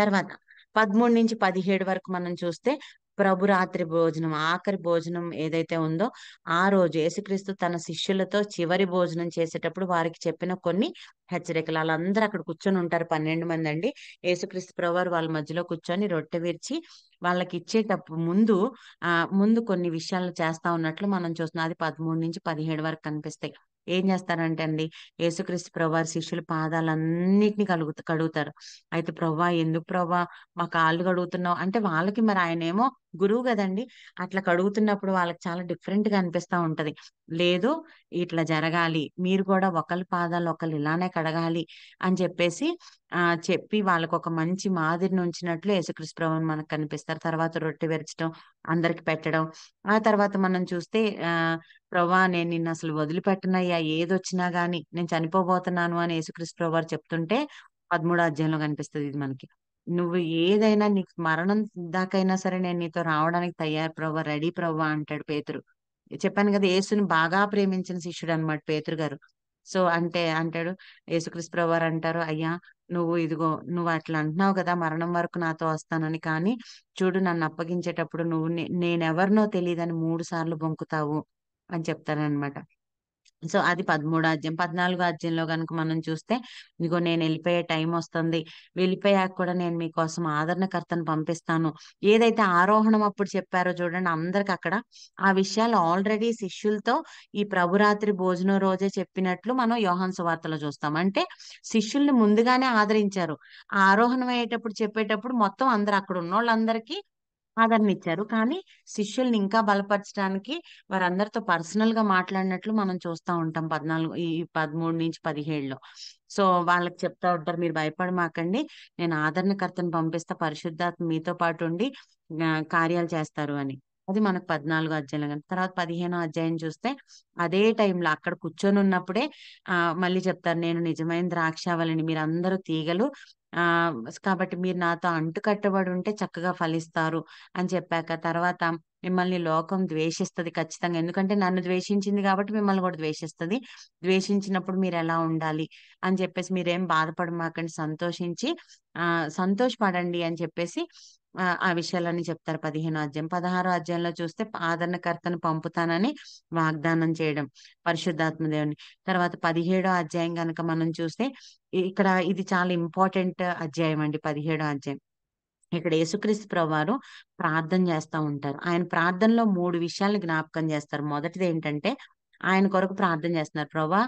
తర్వాత పదమూడు నుంచి పదిహేడు వరకు మనం చూస్తే ప్రభు రాత్రి భోజనం ఆఖరి భోజనం ఏదైతే ఉందో ఆ రోజు యేసుక్రీస్తు తన శిష్యులతో చివరి భోజనం చేసేటప్పుడు వారికి చెప్పిన కొన్ని హెచ్చరికలు వాళ్ళందరూ అక్కడ కూర్చొని ఉంటారు పన్నెండు మంది అండి యేసుక్రీస్తు ప్రభువారు వాళ్ళ మధ్యలో కూర్చొని రొట్టె విరిచి వాళ్ళకి ఇచ్చేటప్పుడు ముందు ఆ ముందు కొన్ని విషయాలు చేస్తా ఉన్నట్లు మనం చూస్తున్నాం అది పదమూడు నుంచి పదిహేడు వరకు కనిపిస్తాయి ఏం చేస్తారంటే అండి యేసుక్రీస్తు ప్రభా శిష్యుల పాదాలన్నిటిని కలుగు కడుగుతారు అయితే ప్రభా ఎందుకు ప్రభా మా కాళ్ళు కడుగుతున్నావు అంటే వాళ్ళకి మరి ఆయన ఏమో గురువు కదండి అట్లా కడుగుతున్నప్పుడు వాళ్ళకి చాలా డిఫరెంట్ గా అనిపిస్తా ఉంటది లేదు ఇట్లా జరగాలి మీరు కూడా ఒకళ్ళ పాదాలు ఒకళ్ళు ఇలానే కడగాలి అని చెప్పేసి ఆ చెప్పి వాళ్ళకు ఒక మంచి మాదిరిని ఉంచినట్లు యేసుక్రీస్తు ప్రభు మనకు కనిపిస్తారు తర్వాత రొట్టె విరచడం అందరికి పెట్టడం ఆ తర్వాత మనం చూస్తే ఆ ప్రభా నేను నిన్ను అసలు వదిలిపెట్టనయ్యా ఏదొచ్చినా గాని నేను చనిపోబోతున్నాను అని యేసుక్రీస్తు ప్రభు వారు చెప్తుంటే పదమూడో అధ్యాయంలో కనిపిస్తుంది ఇది మనకి నువ్వు ఏదైనా నీకు మరణం దాకైనా సరే నేను నీతో రావడానికి తయారు ప్రభా రెడీ ప్రభా అంటాడు పేతురు చెప్పాను కదా యేసుని బాగా ప్రేమించిన శిష్యుడు అనమాట పేతురు గారు సో అంటే అంటాడు యేసుక్రీస్ ప్రభు వారు అంటారు అయ్యా నువ్వు ఇదిగో నువ్వు అట్లా అంటున్నావు కదా మరణం వరకు నాతో వస్తానని కానీ చూడు నన్ను అప్పగించేటప్పుడు నువ్వు నేనెవరినో తెలియదని మూడు సార్లు బొంకుతావు అని చెప్తారనమాట సో అది పదమూడు అధ్యాయం పద్నాలుగు అధ్యాయంలో కనుక మనం చూస్తే ఇదిగో నేను వెళ్ళిపోయే టైం వస్తుంది వెళ్ళిపోయాక కూడా నేను మీకోసం ఆదరణకర్తను పంపిస్తాను ఏదైతే ఆరోహణం అప్పుడు చెప్పారో చూడండి అందరికి అక్కడ ఆ విషయాలు ఆల్రెడీ శిష్యులతో ఈ ప్రభురాత్రి భోజనం రోజే చెప్పినట్లు మనం యోహన్స్ వార్తలో చూస్తాం అంటే శిష్యుల్ని ముందుగానే ఆదరించారు ఆరోహణం అయ్యేటప్పుడు చెప్పేటప్పుడు మొత్తం అందరు అక్కడ ఉన్న వాళ్ళందరికీ ఇచ్చారు కానీ శిష్యుల్ని ఇంకా బలపరచడానికి వారందరితో పర్సనల్ గా మాట్లాడినట్లు మనం చూస్తూ ఉంటాం పద్నాలుగు ఈ పదమూడు నుంచి పదిహేడులో సో వాళ్ళకి చెప్తా ఉంటారు మీరు భయపడమాకండి నేను ఆదరణకర్తను పంపిస్తా పరిశుద్ధాత్మ మీతో పాటు ఉండి కార్యాలు చేస్తారు అని అది మనకు పద్నాలుగు అధ్యాయం కానీ తర్వాత పదిహేనో అధ్యాయం చూస్తే అదే టైంలో అక్కడ కూర్చొని ఉన్నప్పుడే ఆ మళ్ళీ చెప్తారు నేను నిజమైన ద్రాక్ష ద్రాక్షావళిని మీరు అందరూ తీగలు ఆ కాబట్టి మీరు నాతో అంటుకట్టుబడి ఉంటే చక్కగా ఫలిస్తారు అని చెప్పాక తర్వాత మిమ్మల్ని లోకం ద్వేషిస్తుంది ఖచ్చితంగా ఎందుకంటే నన్ను ద్వేషించింది కాబట్టి మిమ్మల్ని కూడా ద్వేషిస్తుంది ద్వేషించినప్పుడు మీరు ఎలా ఉండాలి అని చెప్పేసి మీరేం బాధపడమాకండి సంతోషించి ఆ సంతోషపడండి అని చెప్పేసి ఆ విషయాలన్నీ చెప్తారు పదిహేను అధ్యాయం పదహారు అధ్యాయంలో చూస్తే ఆదరణకర్తను పంపుతానని వాగ్దానం చేయడం పరిశుద్ధాత్మ దేవుని తర్వాత పదిహేడో అధ్యాయం కనుక మనం చూస్తే ఇక్కడ ఇది చాలా ఇంపార్టెంట్ అధ్యాయం అండి పదిహేడో అధ్యాయం ఇక్కడ యేసుక్రీస్తు ప్రభువారు ప్రార్థన చేస్తూ ఉంటారు ఆయన ప్రార్థనలో మూడు విషయాలు జ్ఞాపకం చేస్తారు మొదటిది ఏంటంటే ఆయన కొరకు ప్రార్థన చేస్తున్నారు ప్రభా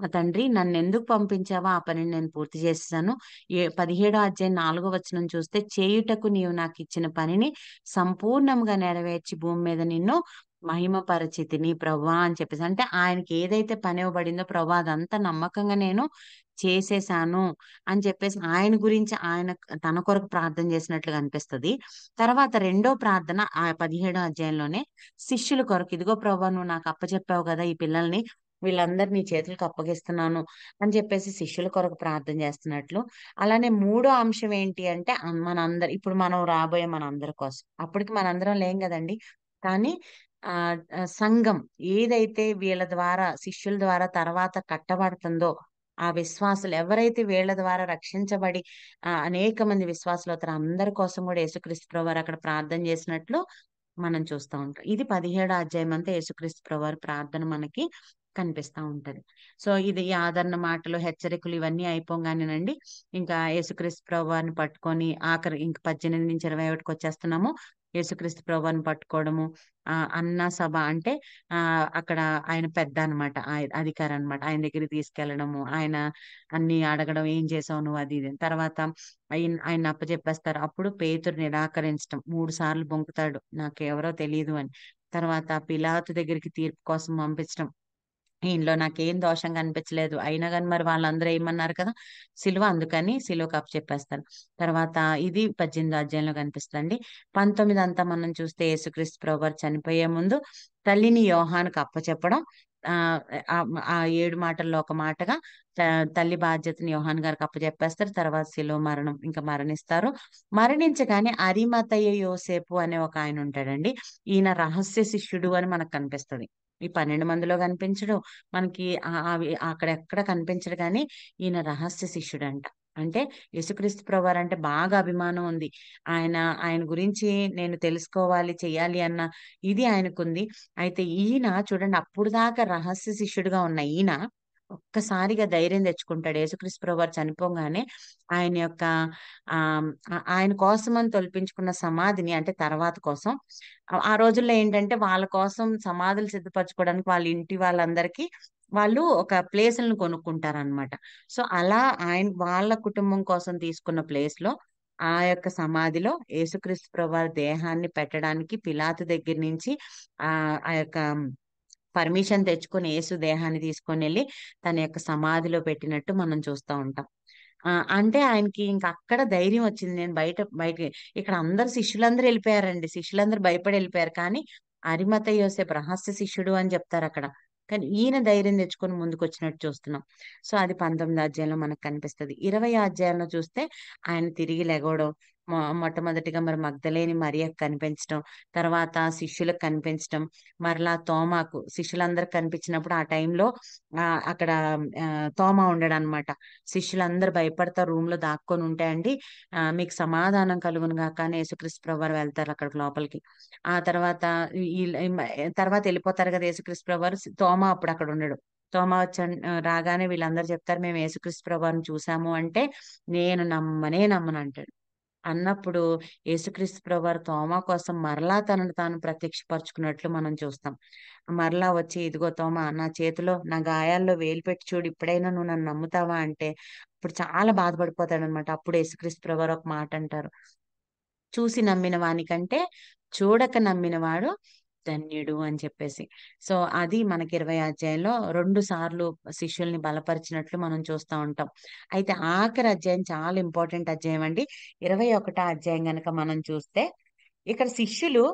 మా తండ్రి నన్ను ఎందుకు పంపించావా ఆ పనిని నేను పూర్తి చేస్తాను ఏ పదిహేడో అధ్యాయం నాలుగో వచనం చూస్తే చేయుటకు నీవు నాకు ఇచ్చిన పనిని సంపూర్ణంగా నెరవేర్చి భూమి మీద నిన్ను మహిమపరచితిని ప్రభా అని చెప్పేసి అంటే ఆయనకి ఏదైతే పని ఇవ్వబడిందో ప్రభా అదంతా నమ్మకంగా నేను చేసేసాను అని చెప్పేసి ఆయన గురించి ఆయన తన కొరకు ప్రార్థన చేసినట్లుగా అనిపిస్తుంది తర్వాత రెండో ప్రార్థన ఆ పదిహేడో అధ్యాయంలోనే శిష్యుల కొరకు ఇదిగో ప్రవ్వా నువ్వు నాకు అప్పచెప్పావు కదా ఈ పిల్లల్ని వీళ్ళందరినీ చేతులకు అప్పగిస్తున్నాను అని చెప్పేసి శిష్యుల కొరకు ప్రార్థన చేస్తున్నట్లు అలానే మూడో అంశం ఏంటి అంటే మనందరి ఇప్పుడు మనం రాబోయే మనందరి కోసం అప్పటికి మనందరం లేం కదండి కానీ ఆ సంఘం ఏదైతే వీళ్ళ ద్వారా శిష్యుల ద్వారా తర్వాత కట్టబడుతుందో ఆ విశ్వాసులు ఎవరైతే వీళ్ళ ద్వారా రక్షించబడి ఆ అనేక మంది విశ్వాసులు అవుతారు అందరి కోసం కూడా యేసుక్రీస్తు ప్రభువారు అక్కడ ప్రార్థన చేసినట్లు మనం చూస్తూ ఉంటాం ఇది పదిహేడు అధ్యాయం అంతా యేసుక్రీస్తు ప్రభువారి ప్రార్థన మనకి కనిపిస్తూ ఉంటది సో ఇది ఆదరణ మాటలు హెచ్చరికలు ఇవన్నీ అయిపోగానేనండి ఇంకా యేసుక్రీస్తు ప్రభువారిని పట్టుకొని ఆఖరి ఇంక పద్దెనిమిది నుంచి ఇరవై ఒకటికి వచ్చేస్తున్నాము యేసుక్రీస్తు ప్రభాని పట్టుకోవడము ఆ అన్న సభ అంటే ఆ అక్కడ ఆయన పెద్ద అనమాట అధికారి అనమాట ఆయన దగ్గరికి తీసుకెళ్లడము ఆయన అన్ని అడగడం ఏం చేసావు నువ్వు అది ఇది తర్వాత ఆయన ఆయన అప్పచెప్పేస్తారు అప్పుడు పేతురు నిరాకరించడం మూడు సార్లు బొంకుతాడు నాకు ఎవరో తెలియదు అని తర్వాత పిలాతు దగ్గరికి తీర్పు కోసం పంపించడం ఇంట్లో నాకేం దోషం కనిపించలేదు అయినా కానీ మరి వాళ్ళందరూ ఏమన్నారు కదా సిలువ అందుకని సిలువ కప్ చెప్పేస్తాను తర్వాత ఇది పద్దెనిమిది అధ్యాయంలో కనిపిస్తుంది పంతొమ్మిది అంతా మనం చూస్తే యేసుక్రీస్తు ప్రభు చనిపోయే ముందు తల్లిని యోహానికి అప్పచెప్పడం ఆ ఏడు మాటల్లో ఒక మాటగా తల్లి బాధ్యతని యోహాన్ గారికి అప్పచెప్పేస్తారు తర్వాత శిలో మరణం ఇంకా మరణిస్తారు మరణించగానే అరిమతయ్య యోసేపు అనే ఒక ఆయన ఉంటాడండి ఈయన రహస్య శిష్యుడు అని మనకు కనిపిస్తుంది ఈ పన్నెండు మందిలో కనిపించడు మనకి అక్కడెక్కడ కనిపించడు కానీ ఈయన రహస్య శిష్యుడు అంట అంటే యేసుక్రీస్తు ప్రభువారు అంటే బాగా అభిమానం ఉంది ఆయన ఆయన గురించి నేను తెలుసుకోవాలి చేయాలి అన్న ఇది ఆయనకుంది అయితే ఈయన చూడండి అప్పుడు దాకా రహస్య శిష్యుడిగా ఉన్న ఈయన ఒక్కసారిగా ధైర్యం తెచ్చుకుంటాడు యేసుక్రీస్ ప్రభు చనిపోగానే ఆయన యొక్క ఆ ఆయన అని తొలిపించుకున్న సమాధిని అంటే తర్వాత కోసం ఆ రోజుల్లో ఏంటంటే వాళ్ళ కోసం సమాధులు సిద్ధపరచుకోవడానికి వాళ్ళ ఇంటి వాళ్ళందరికీ వాళ్ళు ఒక ప్లేసులను కొనుక్కుంటారు అనమాట సో అలా ఆయన వాళ్ళ కుటుంబం కోసం తీసుకున్న ప్లేస్ లో ఆ యొక్క సమాధిలో యేసుక్రీస్తు ప్రభు దేహాన్ని పెట్టడానికి పిలాతు దగ్గర నుంచి ఆ ఆ యొక్క పర్మిషన్ తెచ్చుకొని యేసు దేహాన్ని తీసుకొని వెళ్ళి తన యొక్క సమాధిలో పెట్టినట్టు మనం చూస్తూ ఉంటాం అంటే ఆయనకి ఇంకా అక్కడ ధైర్యం వచ్చింది నేను బయట బయట ఇక్కడ అందరు శిష్యులందరూ వెళ్ళిపోయారండి శిష్యులందరూ భయపడి వెళ్ళిపోయారు కానీ అరిమత యోసేపు రహస్య శిష్యుడు అని చెప్తారు అక్కడ కానీ ఈయన ధైర్యం తెచ్చుకొని ముందుకు వచ్చినట్టు చూస్తున్నాం సో అది పంతొమ్మిది అధ్యాయంలో మనకు కనిపిస్తుంది ఇరవై అధ్యాయంలో చూస్తే ఆయన తిరిగి లెగవడం మొట్టమొదటిగా మరి మగ్ధలేని మరియకు కనిపించడం తర్వాత శిష్యులకు కనిపించడం మరలా తోమాకు శిష్యులందరికి కనిపించినప్పుడు ఆ టైంలో అక్కడ తోమా ఉండడు అనమాట శిష్యులందరు భయపడతా రూమ్ లో దాక్కొని ఉంటాయండి మీకు సమాధానం కలుగును కానీ అని యేసుక్రీస్తు ప్రభువారు వెళ్తారు అక్కడ లోపలికి ఆ తర్వాత తర్వాత వెళ్ళిపోతారు కదా యేసుక్రీస్తు ప్రభు తోమా అప్పుడు అక్కడ ఉండడు తోమా రాగానే వీళ్ళందరూ చెప్తారు మేము యేసుక్రీస్తు ప్రభువారిని చూసాము అంటే నేను నమ్మనే నమ్మను అంటాడు అన్నప్పుడు యేసుక్రీస్తు ప్రభువారు తోమా కోసం మరలా తనను తాను ప్రత్యక్షపరచుకున్నట్లు మనం చూస్తాం మరలా వచ్చి ఇదిగో తోమా నా చేతిలో నా గాయాల్లో వేలు పెట్టి చూడు ఇప్పుడైనా నువ్వు నన్ను నమ్ముతావా అంటే అప్పుడు చాలా బాధపడిపోతాడు అనమాట అప్పుడు యేసుక్రీస్తు ప్రభు ఒక మాట అంటారు చూసి నమ్మిన వానికంటే చూడక వాడు ధన్యుడు అని చెప్పేసి సో అది మనకి ఇరవై అధ్యాయంలో రెండు సార్లు శిష్యుల్ని బలపరిచినట్లు మనం చూస్తూ ఉంటాం అయితే ఆఖరి అధ్యాయం చాలా ఇంపార్టెంట్ అధ్యాయం అండి ఇరవై ఒకటో అధ్యాయం కనుక మనం చూస్తే ఇక్కడ శిష్యులు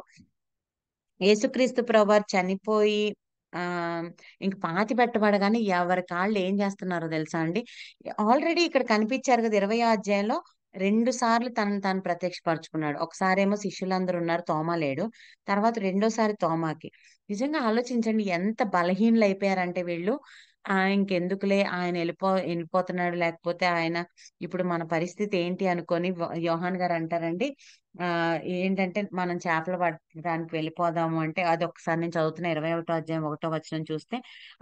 యేసుక్రీస్తు ప్రభు చనిపోయి ఆ ఇంక పాతి పెట్టబడగానే ఎవరి కాళ్ళు ఏం చేస్తున్నారో తెలుసా అండి ఆల్రెడీ ఇక్కడ కనిపించారు కదా ఇరవై అధ్యాయంలో రెండు సార్లు తనను తాను ప్రత్యక్షపరచుకున్నాడు ఒకసారేమో శిష్యులందరూ ఉన్నారు తోమ లేడు తర్వాత రెండోసారి తోమాకి నిజంగా ఆలోచించండి ఎంత బలహీనలు అయిపోయారంటే వీళ్ళు ఆయనకెందుకులే ఆయన వెళ్ళిపో వెళ్ళిపోతున్నాడు లేకపోతే ఆయన ఇప్పుడు మన పరిస్థితి ఏంటి అనుకొని యోహాన్ గారు అంటారండి ఆ ఏంటంటే మనం చేపలు పట్టడానికి వెళ్ళిపోదాము అంటే అది ఒకసారి నేను చదువుతున్న ఇరవై ఒకటో అధ్యాయం ఒకటో వచ్చిన చూస్తే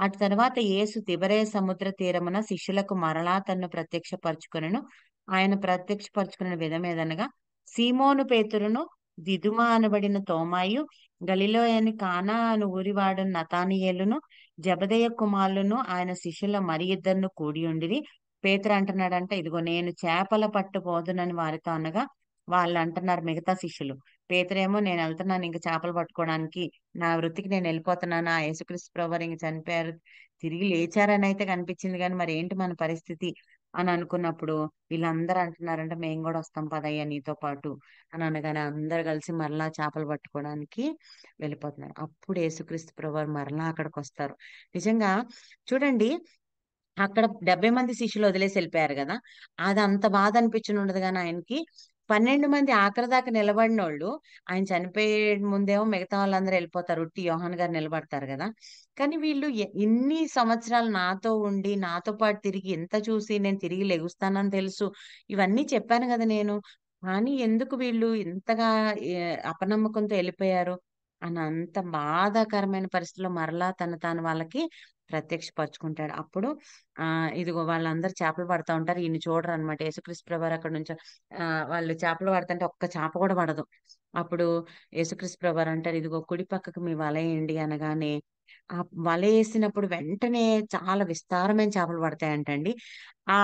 అటు తర్వాత యేసు తిబరే సముద్ర తీరమున శిష్యులకు మరలా తన్ను ప్రత్యక్షపరచుకునను ఆయన ప్రత్యక్షపరచుకున్న విధం ఏదనగా సీమోను పేతురును దిదుమా అనబడిన తోమాయు గలిలోయని కానా అను ఊరివాడు నతానియలును జబదయ్య కుమారులను ఆయన శిష్యుల మరి ఇద్దరును కూడి ఉండి పేతురు అంటున్నాడంట ఇదిగో నేను చేపల పట్టు పోదునని వారితో అనగా వాళ్ళు అంటున్నారు మిగతా శిష్యులు పేతురేమో నేను వెళ్తున్నాను ఇంక చేపలు పట్టుకోవడానికి నా వృత్తికి నేను వెళ్ళిపోతున్నాను ఆ యేసుక్రీస్తు ప్రభు ఇంక చనిపోయారు తిరిగి లేచారని అయితే కనిపించింది కానీ మరి ఏంటి మన పరిస్థితి అని అనుకున్నప్పుడు వీళ్ళందరూ అంటున్నారంటే మేము కూడా వస్తాం పదయ్య నీతో పాటు అని అనగానే అందరు కలిసి మరలా చేపలు పట్టుకోవడానికి వెళ్ళిపోతున్నారు అప్పుడు యేసుక్రీస్తు ప్రభు మరలా అక్కడికి వస్తారు నిజంగా చూడండి అక్కడ డెబ్బై మంది శిష్యులు వదిలేసి వెళ్ళిపోయారు కదా అది అంత బాధ అనిపించి ఉండదు కానీ ఆయనకి పన్నెండు మంది ఆఖరి దాకా నిలబడిన వాళ్ళు ఆయన చనిపోయే ముందేమో మిగతా వాళ్ళందరూ వెళ్ళిపోతారు ఉట్టి యోహన్ గారు నిలబడతారు కదా కానీ వీళ్ళు ఇన్ని సంవత్సరాలు నాతో ఉండి నాతో పాటు తిరిగి ఎంత చూసి నేను తిరిగి లెగుస్తానని తెలుసు ఇవన్నీ చెప్పాను కదా నేను కానీ ఎందుకు వీళ్ళు ఇంతగా అపనమ్మకంతో వెళ్ళిపోయారు అని అంత బాధాకరమైన పరిస్థితిలో మరలా తను తాను వాళ్ళకి ప్రత్యక్షపరచుకుంటాడు అప్పుడు ఆ ఇదిగో వాళ్ళందరూ చేపలు పడతా ఉంటారు ఈయన చూడరు అనమాట యేసుక్రీస్తు ప్రభారు అక్కడ నుంచి వాళ్ళు చేపలు పడతాంటే ఒక్క చేప కూడా పడదు అప్పుడు యేసుక్రీస్తు ప్రభారు అంటారు ఇదిగో కుడి పక్కకు మీ వలయండి అనగానే ఆ వల వేసినప్పుడు వెంటనే చాలా విస్తారమైన చేపలు పడతాయంటండి ఆ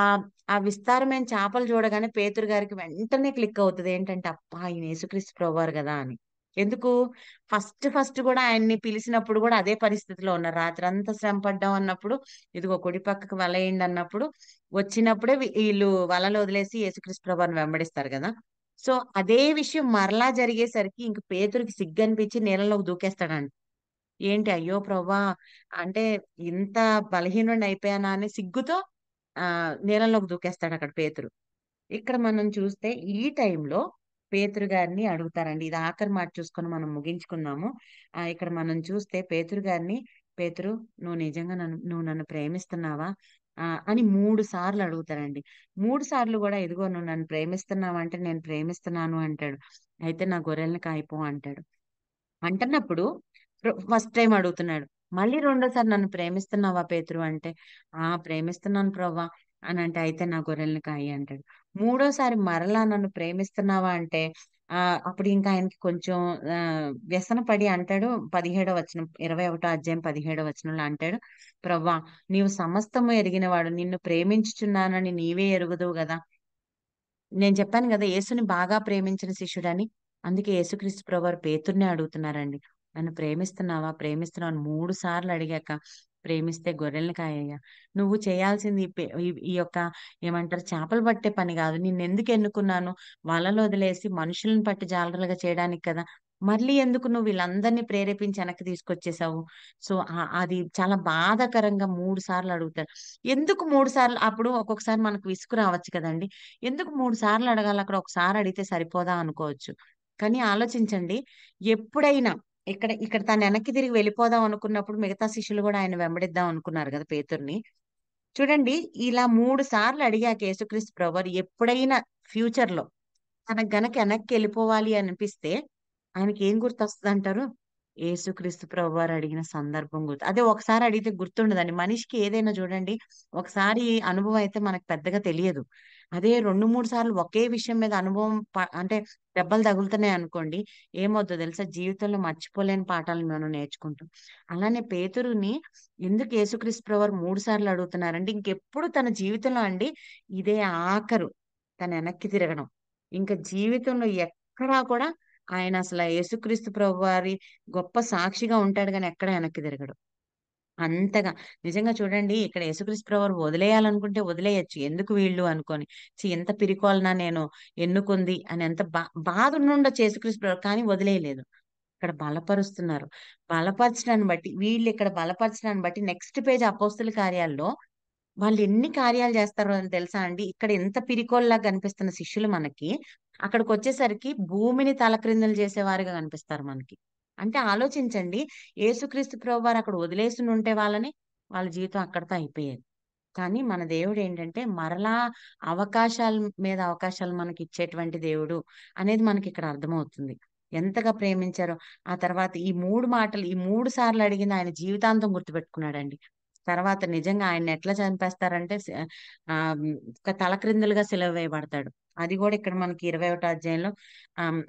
ఆ విస్తారమైన చేపలు చూడగానే పేతురు గారికి వెంటనే క్లిక్ అవుతుంది ఏంటంటే అప్ప ఆయన యేసుక్రీస్తు వారు కదా అని ఎందుకు ఫస్ట్ ఫస్ట్ కూడా ఆయన్ని పిలిచినప్పుడు కూడా అదే పరిస్థితిలో ఉన్నారు రాత్రి అంతా శ్రమ పడ్డాం అన్నప్పుడు ఇదిగో కుడి పక్కకు వలయండి అన్నప్పుడు వచ్చినప్పుడే వీళ్ళు వలలు వదిలేసి యేసుక్రీస్తు ప్రభాని వెంబడిస్తారు కదా సో అదే విషయం మరలా జరిగేసరికి ఇంక పేతురికి సిగ్గనిపించి నీళ్ళలోకి దూకేస్తాడండి ఏంటి అయ్యో ప్రభా అంటే ఇంత బలహీనుడి అయిపోయానా అని సిగ్గుతో ఆ నీళ్ళలోకి దూకేస్తాడు అక్కడ పేతురు ఇక్కడ మనం చూస్తే ఈ టైంలో పేతురు గారిని అడుగుతారండి ఇది ఆఖరి మాట చూసుకొని మనం ముగించుకున్నాము ఆ ఇక్కడ మనం చూస్తే పేతురు గారిని పేతురు నువ్వు నిజంగా నన్ను నువ్వు నన్ను ప్రేమిస్తున్నావా అని మూడు సార్లు అడుగుతారండి మూడు సార్లు కూడా ఇదిగో నువ్వు నన్ను ప్రేమిస్తున్నావు అంటే నేను ప్రేమిస్తున్నాను అంటాడు అయితే నా గొర్రెల్ని కాయిపో అంటాడు అంటున్నప్పుడు ఫస్ట్ టైం అడుగుతున్నాడు మళ్ళీ రెండోసారి నన్ను ప్రేమిస్తున్నావా పేతురు అంటే ఆ ప్రేమిస్తున్నాను ప్రవ్వా అని అంటే అయితే నా గొర్రెల్ని కాయి అంటాడు మూడోసారి మరలా నన్ను ప్రేమిస్తున్నావా అంటే ఆ అప్పుడు ఇంకా ఆయనకి కొంచెం వ్యసన పడి అంటాడు పదిహేడో వచనం ఇరవై ఒకటో అధ్యాయం పదిహేడో వచనంలో అంటాడు ప్రవ్వా నీవు సమస్తము ఎరిగినవాడు నిన్ను ప్రేమించుచున్నానని నీవే ఎరుగుదవు కదా నేను చెప్పాను కదా యేసుని బాగా ప్రేమించిన శిష్యుడని అందుకే యేసుక్రీస్తు ప్రభు పేతుర్నే అడుగుతున్నారండి నన్ను ప్రేమిస్తున్నావా ప్రేమిస్తున్నావు మూడు సార్లు అడిగాక ప్రేమిస్తే గొర్రెల్ని కాయ్యా నువ్వు చేయాల్సింది ఈ యొక్క ఏమంటారు చేపలు పట్టే పని కాదు నేను ఎందుకు ఎన్నుకున్నాను వలలు వదిలేసి మనుషులను పట్టి జాలరలుగా చేయడానికి కదా మళ్ళీ ఎందుకు నువ్వు వీళ్ళందరినీ ప్రేరేపించి వెనక్కి తీసుకొచ్చేసావు సో అది చాలా బాధాకరంగా మూడు సార్లు అడుగుతారు ఎందుకు మూడు సార్లు అప్పుడు ఒక్కొక్కసారి మనకు విసుగు రావచ్చు కదండి ఎందుకు మూడు సార్లు అడగాలి అక్కడ ఒకసారి అడిగితే సరిపోదా అనుకోవచ్చు కానీ ఆలోచించండి ఎప్పుడైనా ఇక్కడ ఇక్కడ తన వెనక్కి తిరిగి వెళ్ళిపోదాం అనుకున్నప్పుడు మిగతా శిష్యులు కూడా ఆయన వెంబడిద్దాం అనుకున్నారు కదా పేతుర్ని చూడండి ఇలా మూడు సార్లు అడిగా యేసుక్రీస్తు ప్రవర్ ఎప్పుడైనా ఫ్యూచర్ లో తనకు గనక వెనక్కి వెళ్ళిపోవాలి అనిపిస్తే ఆయనకి ఏం గుర్తొస్తుంది అంటారు యేసుక్రీస్తు ప్రభు వారు అడిగిన సందర్భం గుర్తు అదే ఒకసారి అడిగితే గుర్తుండదండి మనిషికి ఏదైనా చూడండి ఒకసారి అనుభవం అయితే మనకు పెద్దగా తెలియదు అదే రెండు మూడు సార్లు ఒకే విషయం మీద అనుభవం అంటే దెబ్బలు తగులుతున్నాయి అనుకోండి ఏమవుతుందో తెలుసా జీవితంలో మర్చిపోలేని పాఠాలను మనం నేర్చుకుంటాం అలానే పేతురుని ఎందుకు యేసుక్రీస్తు ప్రభు మూడు సార్లు అడుగుతున్నారంటే ఇంకెప్పుడు తన జీవితంలో అండి ఇదే ఆఖరు తన వెనక్కి తిరగడం ఇంకా జీవితంలో ఎక్కడా కూడా ఆయన అసలు యేసుక్రీస్తు ప్రభు వారి గొప్ప సాక్షిగా ఉంటాడు కానీ ఎక్కడ వెనక్కి తిరగడు అంతగా నిజంగా చూడండి ఇక్కడ యేసుక్రీస్తు ప్రభు వదిలేయాలనుకుంటే వదిలేయచ్చు ఎందుకు వీళ్ళు అనుకొని చి ఎంత పిరికోలనా నేను ఎన్నుకుంది అని ఎంత బా బాధ ఉండొచ్చు యేసుక్రీస్తు ప్రభు కానీ వదిలేయలేదు ఇక్కడ బలపరుస్తున్నారు బలపరచడాన్ని బట్టి వీళ్ళు ఇక్కడ బలపరచడాన్ని బట్టి నెక్స్ట్ పేజ్ అపోస్తుల కార్యాల్లో వాళ్ళు ఎన్ని కార్యాలు చేస్తారో అని తెలుసా అండి ఇక్కడ ఎంత పిరికోల్లా కనిపిస్తున్న శిష్యులు మనకి అక్కడికి వచ్చేసరికి భూమిని తలక్రిందలు చేసేవారుగా కనిపిస్తారు మనకి అంటే ఆలోచించండి ఏసుక్రీస్తు ప్రభు వారు అక్కడ వదిలేసి ఉంటే వాళ్ళని వాళ్ళ జీవితం అక్కడితో అయిపోయేది కానీ మన దేవుడు ఏంటంటే మరలా అవకాశాల మీద అవకాశాలు మనకి ఇచ్చేటువంటి దేవుడు అనేది మనకి ఇక్కడ అర్థమవుతుంది ఎంతగా ప్రేమించారో ఆ తర్వాత ఈ మూడు మాటలు ఈ మూడు సార్లు అడిగింది ఆయన జీవితాంతం గుర్తుపెట్టుకున్నాడండి తర్వాత నిజంగా ఆయన ఎట్లా చంపేస్తారంటే తలక్రిందులుగా సెలవు వేయబడతాడు అది కూడా ఇక్కడ మనకి ఇరవై ఒకటి అధ్యాయంలో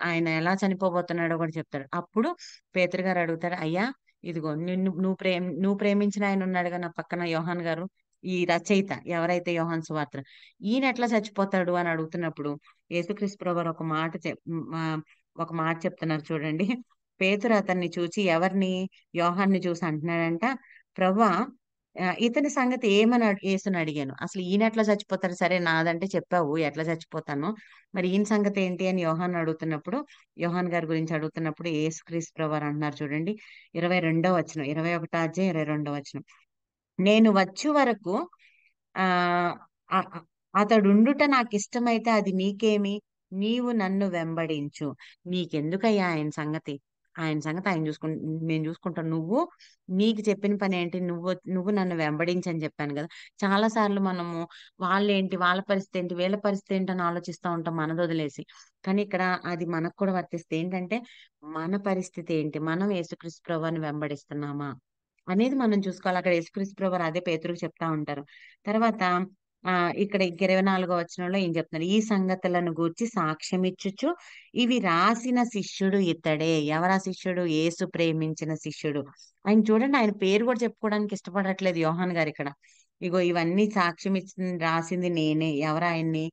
ఆయన ఎలా చనిపోబోతున్నాడో కూడా చెప్తాడు అప్పుడు పేతురు గారు అడుగుతాడు అయ్యా ఇదిగో నిన్ను నువ్వు ప్రేమ నువ్వు ప్రేమించిన ఆయన ఉన్నాడుగా నా పక్కన యోహాన్ గారు ఈ రచయిత ఎవరైతే యోహాన్ సువార్త ఈయన ఎట్లా చచ్చిపోతాడు అని అడుగుతున్నప్పుడు యేసుక్రీస్ ప్రభు ఒక మాట ఒక మాట చెప్తున్నారు చూడండి పేతురు అతన్ని చూసి ఎవరిని యోహాన్ని చూసి అంటున్నాడంట ప్రభా ఇతని సంగతి ఏమని యేసుని అడిగాను అసలు ఈయన ఎట్లా చచ్చిపోతారు సరే నాదంటే చెప్పావు ఎట్లా చచ్చిపోతాను మరి ఈయన సంగతి ఏంటి అని యోహాన్ అడుగుతున్నప్పుడు యోహాన్ గారి గురించి అడుగుతున్నప్పుడు ఏసు క్రీస్ అంటున్నారు చూడండి ఇరవై రెండో వచనం ఇరవై ఒకటో అధ్యాయం ఇరవై రెండో వచనం నేను వచ్చే వరకు ఆ అతడుండుట నాకు ఇష్టమైతే అది నీకేమి నీవు నన్ను వెంబడించు నీకెందుకయ్యా ఆయన సంగతి ఆయన సంగతి ఆయన చూసుకు మేము చూసుకుంటాం నువ్వు నీకు చెప్పిన పని ఏంటి నువ్వు నువ్వు నన్ను వెంబడించని చెప్పాను కదా చాలా సార్లు మనము వాళ్ళేంటి వాళ్ళ పరిస్థితి ఏంటి వీళ్ళ పరిస్థితి ఏంటి అని ఆలోచిస్తూ ఉంటాం మనది వదిలేసి కానీ ఇక్కడ అది మనకు కూడా వర్తిస్తే ఏంటంటే మన పరిస్థితి ఏంటి మనం యేసుక్రీస్తు ప్రభాని వెంబడిస్తున్నామా అనేది మనం చూసుకోవాలి అక్కడ యేసుక్రీస్తు ప్రభు అదే పేతురుకు చెప్తా ఉంటారు తర్వాత ఆ ఇక్కడ ఇరవై నాలుగో వచనంలో ఏం చెప్తున్నారు ఈ సంగతులను గూర్చి సాక్ష్యం ఇచ్చుచు ఇవి రాసిన శిష్యుడు ఇతడే ఎవరా శిష్యుడు ఏసు ప్రేమించిన శిష్యుడు ఆయన చూడండి ఆయన పేరు కూడా చెప్పుకోవడానికి ఇష్టపడట్లేదు యోహాన్ గారు ఇక్కడ ఇగో ఇవన్నీ సాక్ష్యం ఇచ్చి రాసింది నేనే ఎవరు ఆయన్ని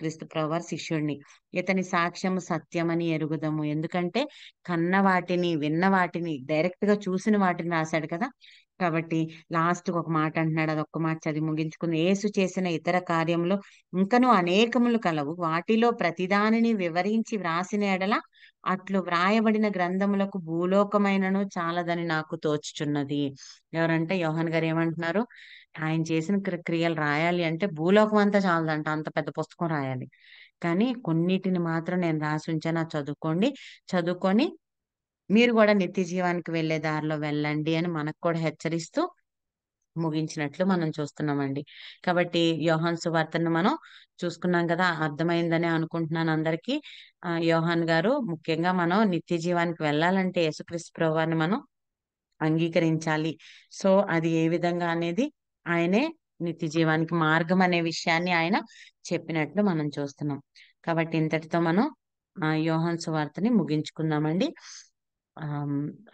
క్రీస్తు ప్రవర్ శిష్యుడిని ఇతని సాక్ష్యము సత్యమని ఎరుగుదాము ఎందుకంటే కన్న వాటిని విన్న వాటిని డైరెక్ట్ గా చూసిన వాటిని రాశాడు కదా కాబట్టి లాస్ట్ ఒక మాట అంటున్నాడు అది ఒక్క మాట చదివి ముగించుకుని ఏసు చేసిన ఇతర కార్యములు ఇంకను అనేకములు కలవు వాటిలో ప్రతిదానిని వివరించి వ్రాసిన ఎడల అట్లు వ్రాయబడిన గ్రంథములకు భూలోకమైనను చాలదని నాకు తోచుచున్నది ఎవరంటే యోహన్ గారు ఏమంటున్నారు ఆయన చేసిన క్రియలు రాయాలి అంటే భూలోకం అంతా చాలదంట అంత పెద్ద పుస్తకం రాయాలి కానీ కొన్నిటిని మాత్రం నేను రాసి ఉంచాను చదువుకోండి చదువుకొని మీరు కూడా నిత్య జీవానికి వెళ్లే దారిలో వెళ్ళండి అని మనకు కూడా హెచ్చరిస్తూ ముగించినట్లు మనం చూస్తున్నామండి కాబట్టి యోహాన్ సువార్తను మనం చూసుకున్నాం కదా అర్థమైందని అనుకుంటున్నాను అందరికీ యోహాన్ గారు ముఖ్యంగా మనం నిత్య జీవానికి వెళ్ళాలంటే యేసుక్రీస్తు ప్రభావాన్ని మనం అంగీకరించాలి సో అది ఏ విధంగా అనేది ఆయనే నిత్య జీవానికి మార్గం అనే విషయాన్ని ఆయన చెప్పినట్లు మనం చూస్తున్నాం కాబట్టి ఇంతటితో మనం ఆ యోహాన్ సువార్తని ముగించుకుందామండి um,